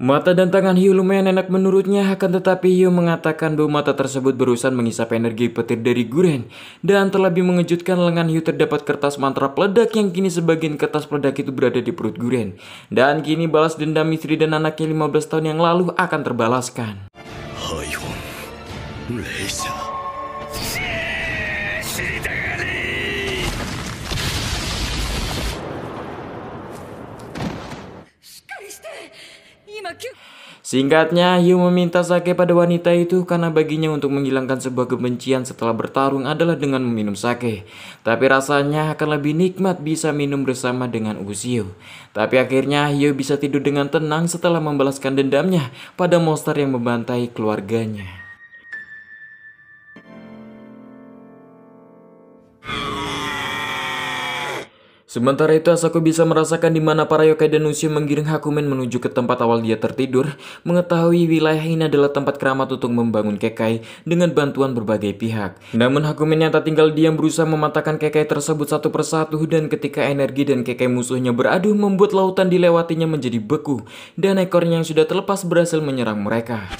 S1: Mata dan tangan Hiu lumayan enak menurutnya, akan tetapi Hiu mengatakan bahwa mata tersebut berusaha mengisap energi petir dari Guren. Dan terlebih mengejutkan lengan Hiu terdapat kertas mantra peledak yang kini sebagian kertas peledak itu berada di perut Guren. Dan kini balas dendam istri dan anaknya 15 tahun yang lalu akan terbalaskan. Hai, Singkatnya, Hiu meminta sake pada wanita itu karena baginya untuk menghilangkan sebuah kebencian setelah bertarung adalah dengan meminum sake. Tapi rasanya akan lebih nikmat bisa minum bersama dengan Uzio. Tapi akhirnya Hiu bisa tidur dengan tenang setelah membalaskan dendamnya pada monster yang membantai keluarganya. Sementara itu, Asako bisa merasakan di mana para yokai dan usia menggiring Hakumen menuju ke tempat awal dia tertidur, mengetahui wilayah ini adalah tempat keramat untuk membangun Kekai dengan bantuan berbagai pihak. Namun Hakumen yang tak tinggal diam berusaha mematahkan Kekai tersebut satu persatu dan ketika energi dan Kekai musuhnya beradu membuat lautan dilewatinya menjadi beku dan ekornya yang sudah terlepas berhasil menyerang mereka.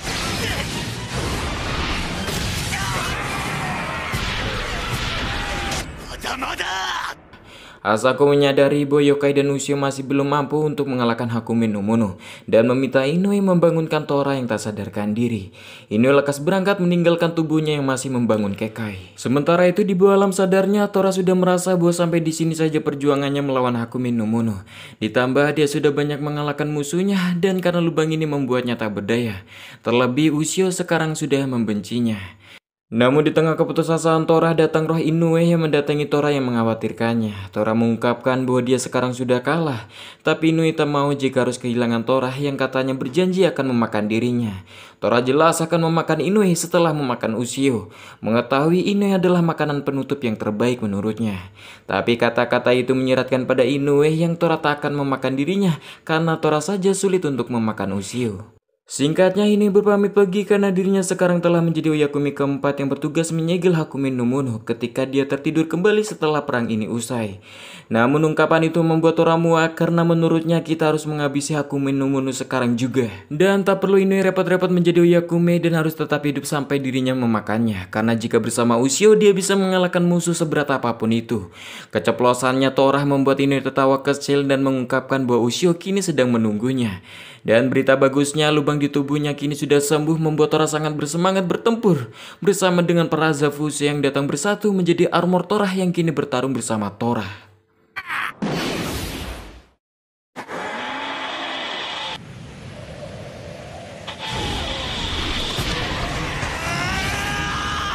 S1: Asako menyadari bahwa Yokai dan Usio masih belum mampu untuk mengalahkan Hakume no Mono dan meminta Inoue membangunkan Tora yang tak sadarkan diri. Inoue lekas berangkat meninggalkan tubuhnya yang masih membangun Kekai. Sementara itu di bawah alam sadarnya Tora sudah merasa bahwa sampai di sini saja perjuangannya melawan Hakume no Mono. Ditambah dia sudah banyak mengalahkan musuhnya dan karena lubang ini membuatnya tak berdaya. Terlebih Usio sekarang sudah membencinya. Namun di tengah keputusasaan Tora datang roh Inoue yang mendatangi Tora yang mengkhawatirkannya. Tora mengungkapkan bahwa dia sekarang sudah kalah, tapi Inoue tak mau jika harus kehilangan Tora yang katanya berjanji akan memakan dirinya. Tora jelas akan memakan Inoue setelah memakan Usio, mengetahui Inoue adalah makanan penutup yang terbaik menurutnya. Tapi kata-kata itu menyeratkan pada Inoue yang Tora tak akan memakan dirinya karena Tora saja sulit untuk memakan Usio. Singkatnya ini berpamit pergi karena dirinya sekarang telah menjadi Oyakumi keempat yang bertugas menyegel Hakumi no ketika dia tertidur kembali setelah perang ini usai. Namun ungkapan itu membuat orang muak karena menurutnya kita harus menghabisi Hakumi no sekarang juga. Dan tak perlu ini repot-repot menjadi Oyakume dan harus tetap hidup sampai dirinya memakannya. Karena jika bersama Usio dia bisa mengalahkan musuh seberat apapun itu. Keceplosannya Torah membuat ini tertawa kecil dan mengungkapkan bahwa Usio kini sedang menunggunya. Dan berita bagusnya lubang di tubuhnya kini sudah sembuh membuat Tora sangat bersemangat bertempur bersama dengan para Zafus yang datang bersatu menjadi armor Torah yang kini bertarung bersama Torah.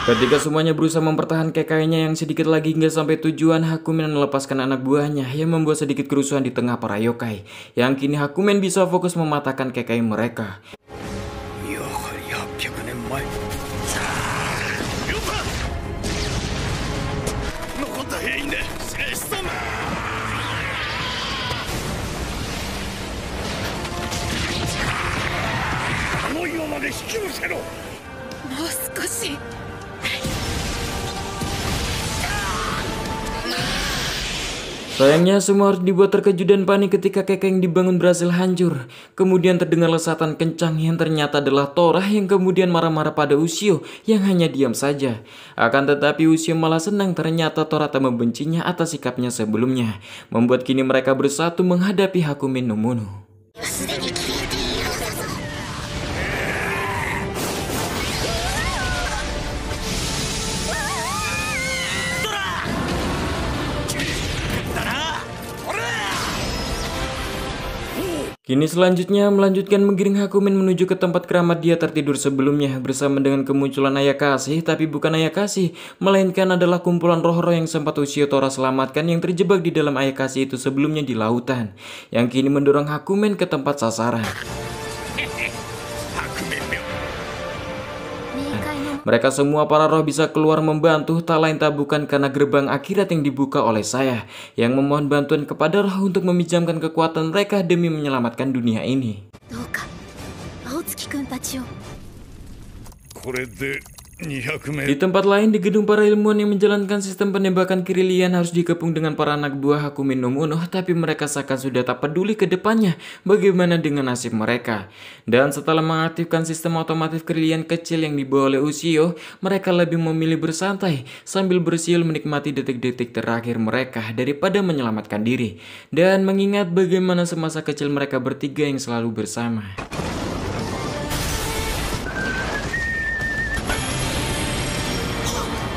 S1: Ketika semuanya berusaha mempertahankan kekayaannya yang sedikit lagi hingga sampai tujuan, Hakumen melepaskan anak buahnya yang membuat sedikit kerusuhan di tengah para yokai. Yang kini Hakumen bisa fokus mematahkan kekayaan mereka. Mau Sayangnya semua harus dibuat terkejut dan panik ketika Kekeng dibangun berhasil hancur. Kemudian terdengar lesatan kencang yang ternyata adalah Torah yang kemudian marah-marah pada Usio yang hanya diam saja. Akan tetapi Usio malah senang ternyata Torah tak membencinya atas sikapnya sebelumnya. Membuat kini mereka bersatu menghadapi Hakumin no Sedikit. Kini selanjutnya melanjutkan menggiring Hakumin menuju ke tempat keramat dia tertidur sebelumnya bersama dengan kemunculan ayah kasih tapi bukan ayah kasih melainkan adalah kumpulan roh-roh yang sempat usia Tora selamatkan yang terjebak di dalam ayah kasih itu sebelumnya di lautan yang kini mendorong Hakumin ke tempat sasaran. Mereka semua para roh bisa keluar membantu tak lain tak bukan karena gerbang akhirat yang dibuka oleh saya yang memohon bantuan kepada roh untuk meminjamkan kekuatan mereka demi menyelamatkan dunia ini. Di tempat lain, di gedung para ilmuwan yang menjalankan sistem penembakan kirilian harus dikepung dengan para anak buah Hakumi no tapi mereka seakan sudah tak peduli ke depannya bagaimana dengan nasib mereka. Dan setelah mengaktifkan sistem otomatis kirilian kecil yang dibawa oleh Ushio, mereka lebih memilih bersantai sambil bersiul menikmati detik-detik terakhir mereka daripada menyelamatkan diri. Dan mengingat bagaimana semasa kecil mereka bertiga yang selalu bersama.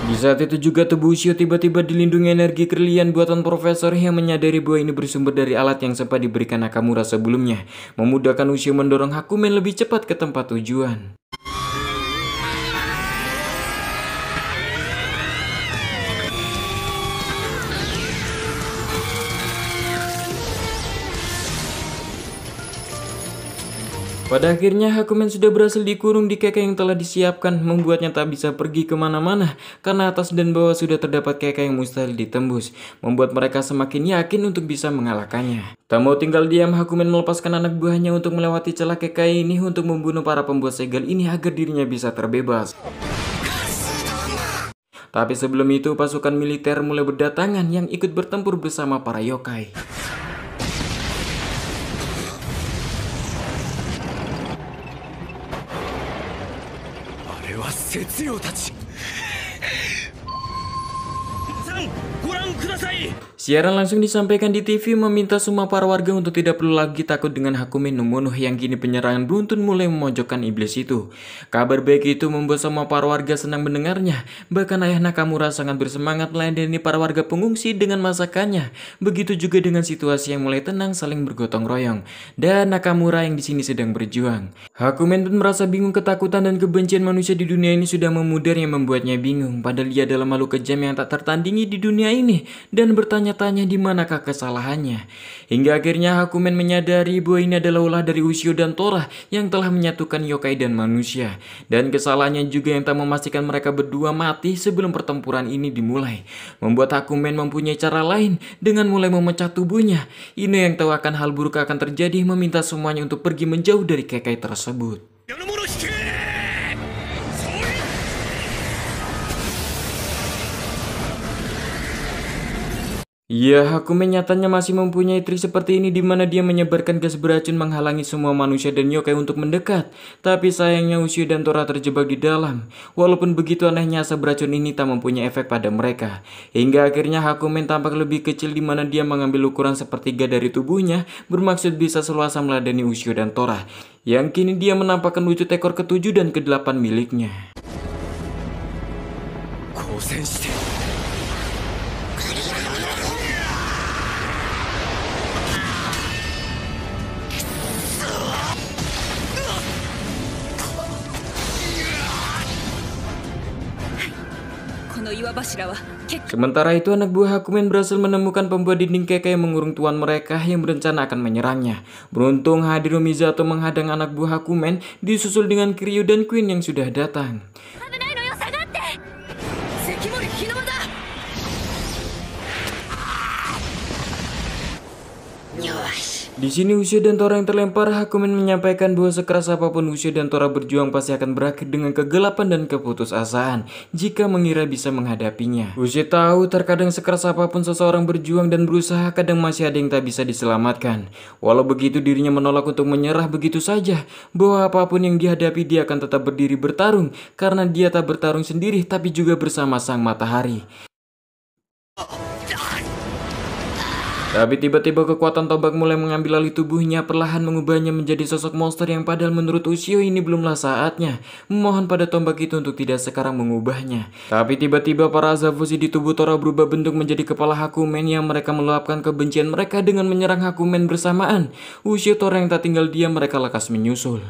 S1: Di saat itu juga tubuh Shio tiba-tiba dilindungi energi kerlian buatan profesor yang menyadari bahwa ini bersumber dari alat yang sempat diberikan Nakamura sebelumnya, memudahkan Ushio mendorong Hakumen lebih cepat ke tempat tujuan. Pada akhirnya Hakumen sudah berhasil dikurung di keke yang telah disiapkan membuatnya tak bisa pergi kemana-mana karena atas dan bawah sudah terdapat keke yang mustahil ditembus membuat mereka semakin yakin untuk bisa mengalahkannya. Tak mau tinggal diam Hakumen melepaskan anak buahnya untuk melewati celah keke ini untuk membunuh para pembuat segel ini agar dirinya bisa terbebas. Tapi sebelum itu pasukan militer mulai berdatangan yang ikut bertempur bersama para yokai. 生たち Siaran langsung disampaikan di TV meminta semua para warga untuk tidak perlu lagi takut dengan Hakumi no yang kini penyerangan beruntun mulai memojokkan iblis itu. Kabar baik itu membuat semua para warga senang mendengarnya. Bahkan ayah Nakamura sangat bersemangat melayani para warga pengungsi dengan masakannya. Begitu juga dengan situasi yang mulai tenang saling bergotong royong. Dan Nakamura yang di sini sedang berjuang. Hakumi pun merasa bingung ketakutan dan kebencian manusia di dunia ini sudah memudar yang membuatnya bingung. Padahal dia adalah makhluk kejam yang tak tertandingi di dunia ini ini dan bertanya-tanya di manakah kesalahannya. Hingga akhirnya Hakumen menyadari bahwa ini adalah ulah dari Usio dan Torah yang telah menyatukan yokai dan manusia. Dan kesalahannya juga yang tak memastikan mereka berdua mati sebelum pertempuran ini dimulai. Membuat Hakumen mempunyai cara lain dengan mulai memecah tubuhnya. Ini yang tahu akan hal buruk akan terjadi meminta semuanya untuk pergi menjauh dari kekai tersebut. Ya, Hakume nyatanya masih mempunyai trik seperti ini di mana dia menyebarkan gas beracun menghalangi semua manusia dan yokai untuk mendekat. Tapi sayangnya Ushio dan Tora terjebak di dalam. Walaupun begitu anehnya asap beracun ini tak mempunyai efek pada mereka. Hingga akhirnya Hakume tampak lebih kecil di mana dia mengambil ukuran sepertiga dari tubuhnya, bermaksud bisa seluasa meladeni Ushio dan Tora. Yang kini dia menampakkan wujud ekor ketujuh dan kedelapan miliknya. Sementara itu anak buah Hakumen berhasil menemukan pembuat dinding keke yang mengurung tuan mereka yang berencana akan menyerangnya. Beruntung Hadiru Mizato menghadang anak buah Hakumen disusul dengan Kiryu dan Queen yang sudah datang. Di sini Usia dan Tora yang terlempar, Hakumen menyampaikan bahwa sekeras apapun Usia dan Tora berjuang pasti akan berakhir dengan kegelapan dan keputusasaan jika mengira bisa menghadapinya. Usia tahu terkadang sekeras apapun seseorang berjuang dan berusaha kadang masih ada yang tak bisa diselamatkan. Walau begitu dirinya menolak untuk menyerah begitu saja, bahwa apapun yang dihadapi dia akan tetap berdiri bertarung karena dia tak bertarung sendiri tapi juga bersama sang matahari. Tapi tiba-tiba kekuatan tombak mulai mengambil alih tubuhnya, perlahan mengubahnya menjadi sosok monster yang padahal menurut Ushio ini belumlah saatnya. Memohon pada tombak itu untuk tidak sekarang mengubahnya. Tapi tiba-tiba para Azafushi di tubuh Tora berubah bentuk menjadi kepala Hakumen yang mereka meluapkan kebencian mereka dengan menyerang Hakumen bersamaan. Ushio Tora yang tak tinggal diam mereka lekas menyusul.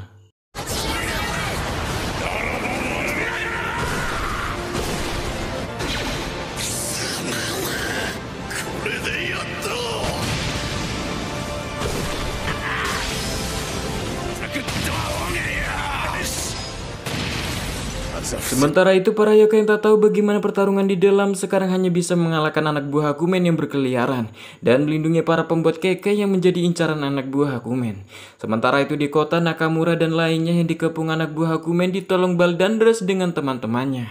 S1: Sementara itu, para Yoko yang tak tahu bagaimana pertarungan di dalam sekarang hanya bisa mengalahkan anak buah Hakumen yang berkeliaran dan melindungi para pembuat keke yang menjadi incaran anak buah Hakumen. Sementara itu di kota Nakamura dan lainnya yang dikepung anak buah Hakumen ditolong Baldandres dengan teman-temannya.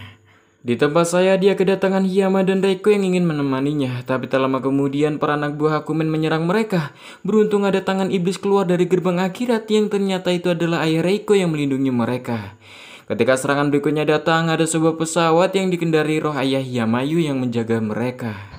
S1: Di tempat saya dia kedatangan Hiyama dan Reiko yang ingin menemaninya, tapi tak lama kemudian para anak buah Hakumen menyerang mereka. Beruntung ada tangan iblis keluar dari gerbang akhirat yang ternyata itu adalah ayah Reiko yang melindungi mereka. Ketika serangan berikutnya datang, ada sebuah pesawat yang dikendari roh ayah Yamayu yang menjaga mereka.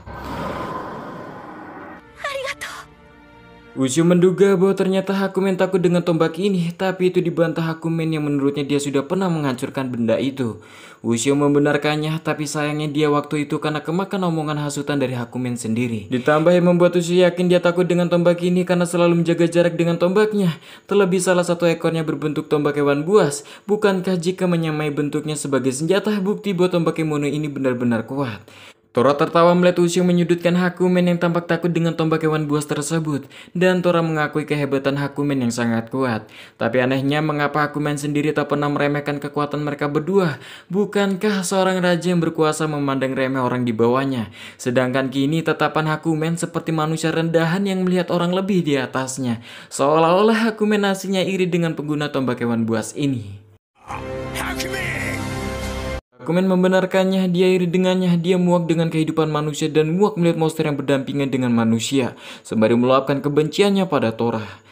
S1: Ucu menduga bahwa ternyata Hakumen takut dengan tombak ini, tapi itu dibantah Hakumen yang menurutnya dia sudah pernah menghancurkan benda itu. Ushio membenarkannya, tapi sayangnya dia waktu itu karena kemakan omongan hasutan dari Hakumen sendiri. Ditambah yang membuat Ushio yakin dia takut dengan tombak ini karena selalu menjaga jarak dengan tombaknya. Terlebih salah satu ekornya berbentuk tombak hewan buas. Bukankah jika menyamai bentuknya sebagai senjata, bukti bahwa tombak kemono ini benar-benar kuat? Tora tertawa melihat Usyung menyudutkan Hakumen yang tampak takut dengan tombak hewan buas tersebut, dan Tora mengakui kehebatan Hakumen yang sangat kuat. Tapi anehnya mengapa Hakumen sendiri tak pernah meremehkan kekuatan mereka berdua? Bukankah seorang raja yang berkuasa memandang remeh orang di bawahnya? Sedangkan kini tatapan Hakumen seperti manusia rendahan yang melihat orang lebih di atasnya. Seolah-olah Hakumen aslinya iri dengan pengguna tombak hewan buas ini. Hakumen. Aquaman membenarkannya, dia iri dengannya, dia muak dengan kehidupan manusia dan muak melihat monster yang berdampingan dengan manusia, sembari meluapkan kebenciannya pada Torah.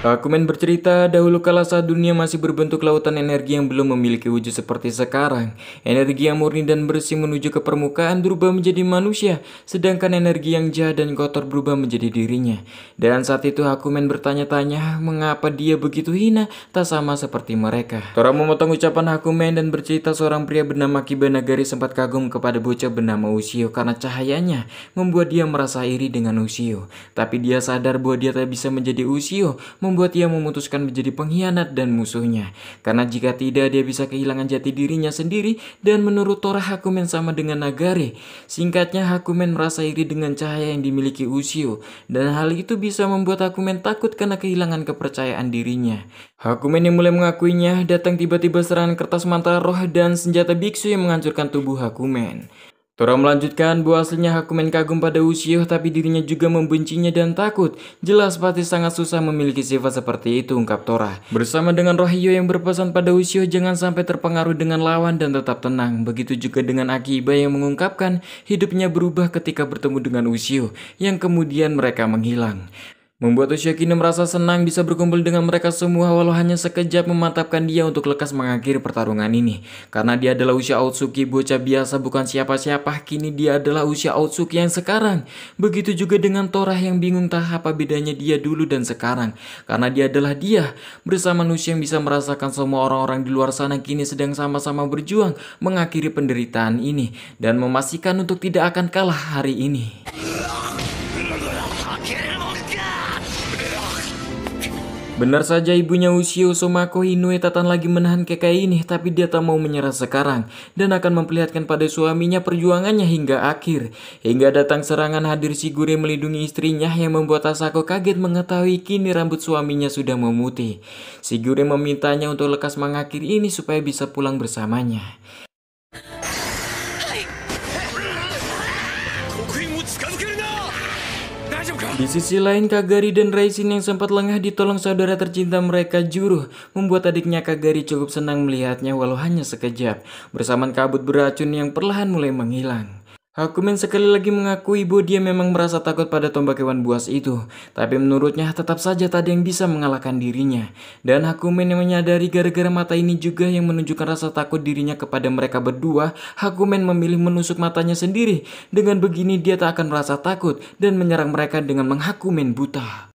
S1: Akumen bercerita, dahulu kala saat dunia masih berbentuk lautan energi yang belum memiliki wujud seperti sekarang. Energi yang murni dan bersih menuju ke permukaan berubah menjadi manusia, sedangkan energi yang jahat dan kotor berubah menjadi dirinya. Dan saat itu Hakumen bertanya-tanya mengapa dia begitu hina, tak sama seperti mereka. Tora memotong ucapan Hakumen dan bercerita seorang pria bernama Kiba Nagari sempat kagum kepada bocah bernama Usio karena cahayanya membuat dia merasa iri dengan Usio. Tapi dia sadar bahwa dia tak bisa menjadi Usio membuat ia memutuskan menjadi pengkhianat dan musuhnya. Karena jika tidak, dia bisa kehilangan jati dirinya sendiri dan menurut Torah Hakumen sama dengan Nagare. Singkatnya, Hakumen merasa iri dengan cahaya yang dimiliki usio dan hal itu bisa membuat Hakumen takut karena kehilangan kepercayaan dirinya. Hakumen yang mulai mengakuinya datang tiba-tiba serangan kertas mantra roh dan senjata biksu yang menghancurkan tubuh Hakumen. Tora melanjutkan bahwa aslinya Hakumen kagum pada Ushio tapi dirinya juga membencinya dan takut. Jelas pasti sangat susah memiliki sifat seperti itu ungkap Tora. Bersama dengan Rohio yang berpesan pada Ushio jangan sampai terpengaruh dengan lawan dan tetap tenang. Begitu juga dengan Akiba yang mengungkapkan hidupnya berubah ketika bertemu dengan Ushio yang kemudian mereka menghilang. Membuat kini merasa senang bisa berkumpul dengan mereka semua walau hanya sekejap memantapkan dia untuk lekas mengakhiri pertarungan ini. Karena dia adalah usia Otsuki bocah biasa bukan siapa-siapa, kini dia adalah usia Otsuki yang sekarang. Begitu juga dengan Torah yang bingung tak apa bedanya dia dulu dan sekarang. Karena dia adalah dia, bersama manusia yang bisa merasakan semua orang-orang di luar sana kini sedang sama-sama berjuang mengakhiri penderitaan ini. Dan memastikan untuk tidak akan kalah hari ini. Benar saja ibunya Ushio Somako Inoue Tatan lagi menahan Kekai ini tapi dia tak mau menyerah sekarang dan akan memperlihatkan pada suaminya perjuangannya hingga akhir. Hingga datang serangan hadir Shigure melindungi istrinya yang membuat Asako kaget mengetahui kini rambut suaminya sudah memutih. Shigure memintanya untuk lekas mengakhiri ini supaya bisa pulang bersamanya. Di sisi lain, Kagari dan Raisin yang sempat lengah ditolong saudara tercinta mereka juruh membuat adiknya Kagari cukup senang melihatnya walau hanya sekejap. Bersamaan kabut beracun yang perlahan mulai menghilang. Hakumen sekali lagi mengakui bahwa dia memang merasa takut pada tombak hewan buas itu, tapi menurutnya tetap saja tak ada yang bisa mengalahkan dirinya. Dan Hakumen yang menyadari gara-gara mata ini juga yang menunjukkan rasa takut dirinya kepada mereka berdua, Hakumen memilih menusuk matanya sendiri. Dengan begini dia tak akan merasa takut dan menyerang mereka dengan menghakumen buta.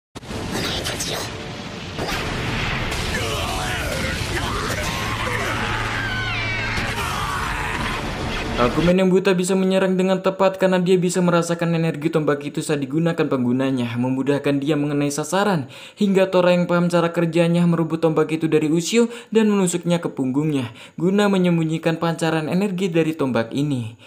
S1: Argumen yang buta bisa menyerang dengan tepat karena dia bisa merasakan energi tombak itu saat digunakan penggunanya, memudahkan dia mengenai sasaran, hingga Tora yang paham cara kerjanya merebut tombak itu dari Usio dan menusuknya ke punggungnya, guna menyembunyikan pancaran energi dari tombak ini.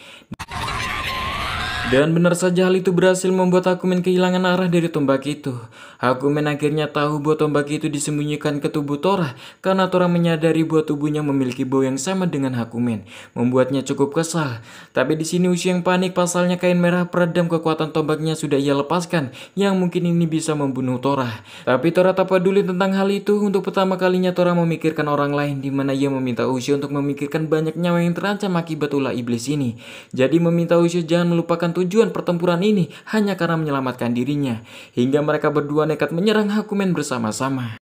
S1: Dan benar saja hal itu berhasil membuat Akumen kehilangan arah dari tombak itu. Akumen akhirnya tahu bahwa tombak itu disembunyikan ke tubuh Tora karena Tora menyadari bahwa tubuhnya memiliki bau yang sama dengan Akumen, membuatnya cukup kesal. Tapi di sini usia yang panik pasalnya kain merah peredam kekuatan tombaknya sudah ia lepaskan yang mungkin ini bisa membunuh Tora. Tapi Tora tak peduli tentang hal itu. Untuk pertama kalinya Tora memikirkan orang lain di mana ia meminta Usia untuk memikirkan banyak nyawa yang terancam akibat ulah iblis ini. Jadi meminta Usia jangan melupakan tujuan pertempuran ini hanya karena menyelamatkan dirinya, hingga mereka berdua nekat menyerang Hakumen bersama-sama.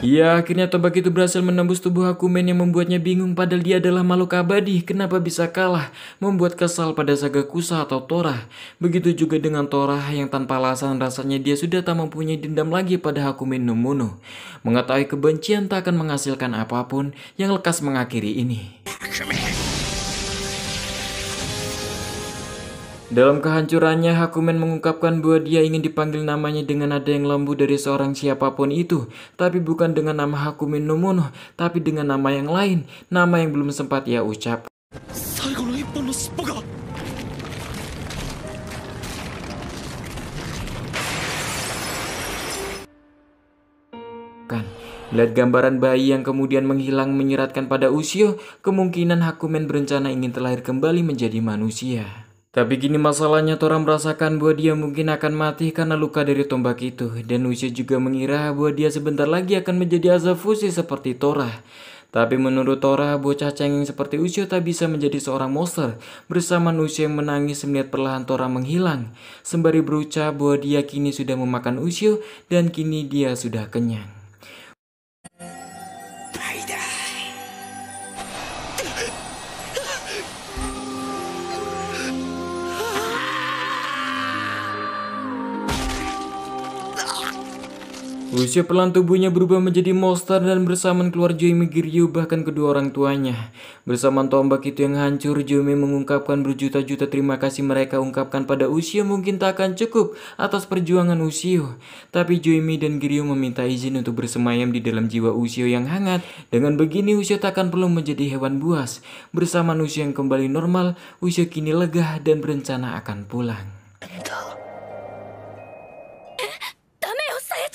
S1: Ya, akhirnya tombak itu berhasil menembus tubuh Hakumen yang membuatnya bingung padahal dia adalah makhluk abadi. Kenapa bisa kalah? Membuat kesal pada Saga Kusa atau Tora. Begitu juga dengan Tora yang tanpa alasan rasanya dia sudah tak mempunyai dendam lagi pada Hakumen Nomono. Mengetahui kebencian tak akan menghasilkan apapun yang lekas mengakhiri ini. Dalam kehancurannya, Hakumen mengungkapkan bahwa dia ingin dipanggil namanya dengan nada yang lembut dari seorang siapapun itu, tapi bukan dengan nama Hakumen Nomono, tapi dengan nama yang lain, nama yang belum sempat ia ucap. Kan, lihat gambaran bayi yang kemudian menghilang menyeratkan pada Usio, kemungkinan Hakumen berencana ingin terlahir kembali menjadi manusia. Tapi gini masalahnya Tora merasakan bahwa dia mungkin akan mati karena luka dari tombak itu dan Usia juga mengira bahwa dia sebentar lagi akan menjadi Azafusi seperti Tora. Tapi menurut Tora, bocah cengeng seperti Usia tak bisa menjadi seorang monster. Bersama Usia yang menangis melihat perlahan Tora menghilang. Sembari berucap bahwa dia kini sudah memakan Usia dan kini dia sudah kenyang. Usia pelan tubuhnya berubah menjadi monster dan bersamaan keluar Jaime Giryu bahkan kedua orang tuanya. bersamaan tombak itu yang hancur, Jaime mengungkapkan berjuta-juta terima kasih mereka ungkapkan pada Usio mungkin tak akan cukup atas perjuangan Usio Tapi Jaime dan Giryu meminta izin untuk bersemayam di dalam jiwa Usio yang hangat. Dengan begini Usio tak akan perlu menjadi hewan buas. Bersamaan Usio yang kembali normal, Usio kini lega dan berencana akan pulang. Entah.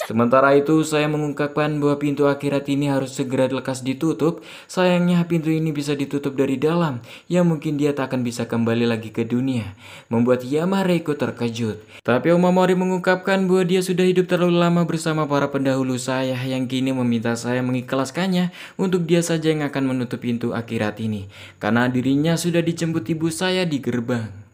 S1: Sementara itu, saya mengungkapkan bahwa pintu akhirat ini harus segera lekas ditutup. Sayangnya pintu ini bisa ditutup dari dalam, yang mungkin dia tak akan bisa kembali lagi ke dunia. Membuat Yama Reiko terkejut. Tapi Omamori mengungkapkan bahwa dia sudah hidup terlalu lama bersama para pendahulu saya yang kini meminta saya mengikhlaskannya untuk dia saja yang akan menutup pintu akhirat ini. Karena dirinya sudah dijemput ibu saya di gerbang.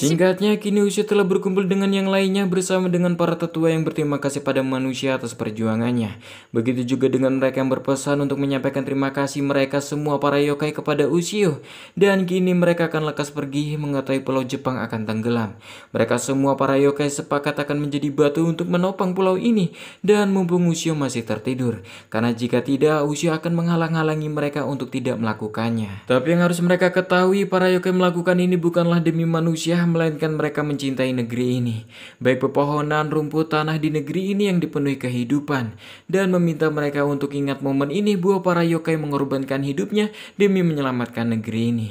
S1: Singkatnya, kini usia telah berkumpul dengan yang lainnya bersama dengan para tetua yang berterima kasih pada manusia atas perjuangannya. Begitu juga dengan mereka yang berpesan untuk menyampaikan terima kasih mereka semua para yokai kepada Ushio. Dan kini mereka akan lekas pergi mengetahui pulau Jepang akan tenggelam. Mereka semua para yokai sepakat akan menjadi batu untuk menopang pulau ini dan mumpung Ushio masih tertidur. Karena jika tidak, Ushio akan menghalang-halangi mereka untuk tidak melakukannya. Tapi yang harus mereka ketahui, para yokai melakukan ini bukanlah demi manusia, melainkan mereka mencintai negeri ini, baik pepohonan, rumput, tanah di negeri ini yang dipenuhi kehidupan, dan meminta mereka untuk ingat momen ini buah para yokai mengorbankan hidupnya demi menyelamatkan negeri ini.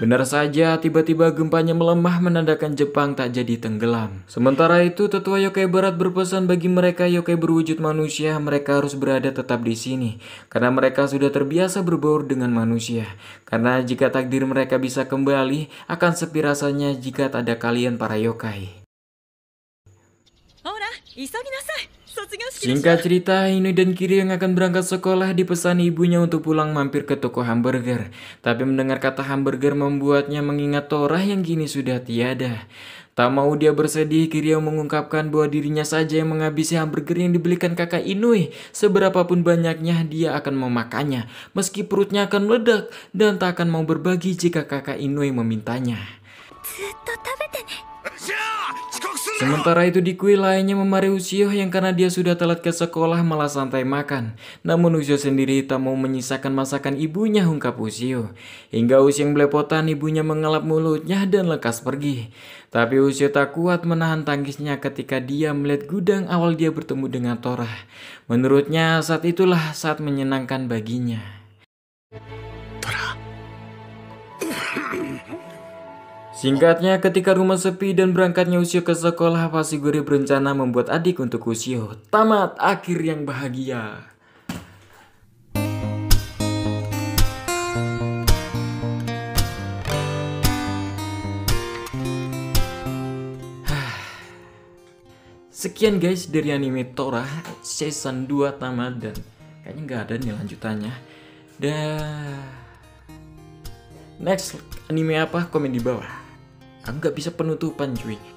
S1: Benar saja, tiba-tiba gempanya melemah menandakan Jepang tak jadi tenggelam. Sementara itu, tetua yokai barat berpesan bagi mereka yokai berwujud manusia, mereka harus berada tetap di sini. Karena mereka sudah terbiasa berbaur dengan manusia. Karena jika takdir mereka bisa kembali, akan sepi rasanya jika tak ada kalian para yokai. Ora, isoginasai! Singkat cerita, Inu dan Kiri yang akan berangkat sekolah dipesan ibunya untuk pulang mampir ke toko hamburger. Tapi mendengar kata hamburger membuatnya mengingat Torah yang kini sudah tiada. Tak mau dia bersedih, Kiryo mengungkapkan bahwa dirinya saja yang menghabisi hamburger yang dibelikan kakak Inui. Seberapapun banyaknya, dia akan memakannya, meski perutnya akan meledak dan tak akan mau berbagi jika kakak Inui memintanya. Sementara itu di kuil lainnya memarahi Ushio yang karena dia sudah telat ke sekolah malah santai makan. Namun usio sendiri tak mau menyisakan masakan ibunya ungkap usio. Hingga Usio yang belepotan ibunya mengelap mulutnya dan lekas pergi. Tapi usio tak kuat menahan tangisnya ketika dia melihat gudang awal dia bertemu dengan Torah. Menurutnya saat itulah saat menyenangkan baginya. Torah. Singkatnya, ketika rumah sepi dan berangkatnya Usio ke sekolah, Fasiguri berencana membuat adik untuk Usio. Tamat akhir yang bahagia. Sekian guys dari anime Torah season 2 tamat dan kayaknya nggak ada nih lanjutannya. Dah. Next anime apa? Komen di bawah aku bisa penutupan cuy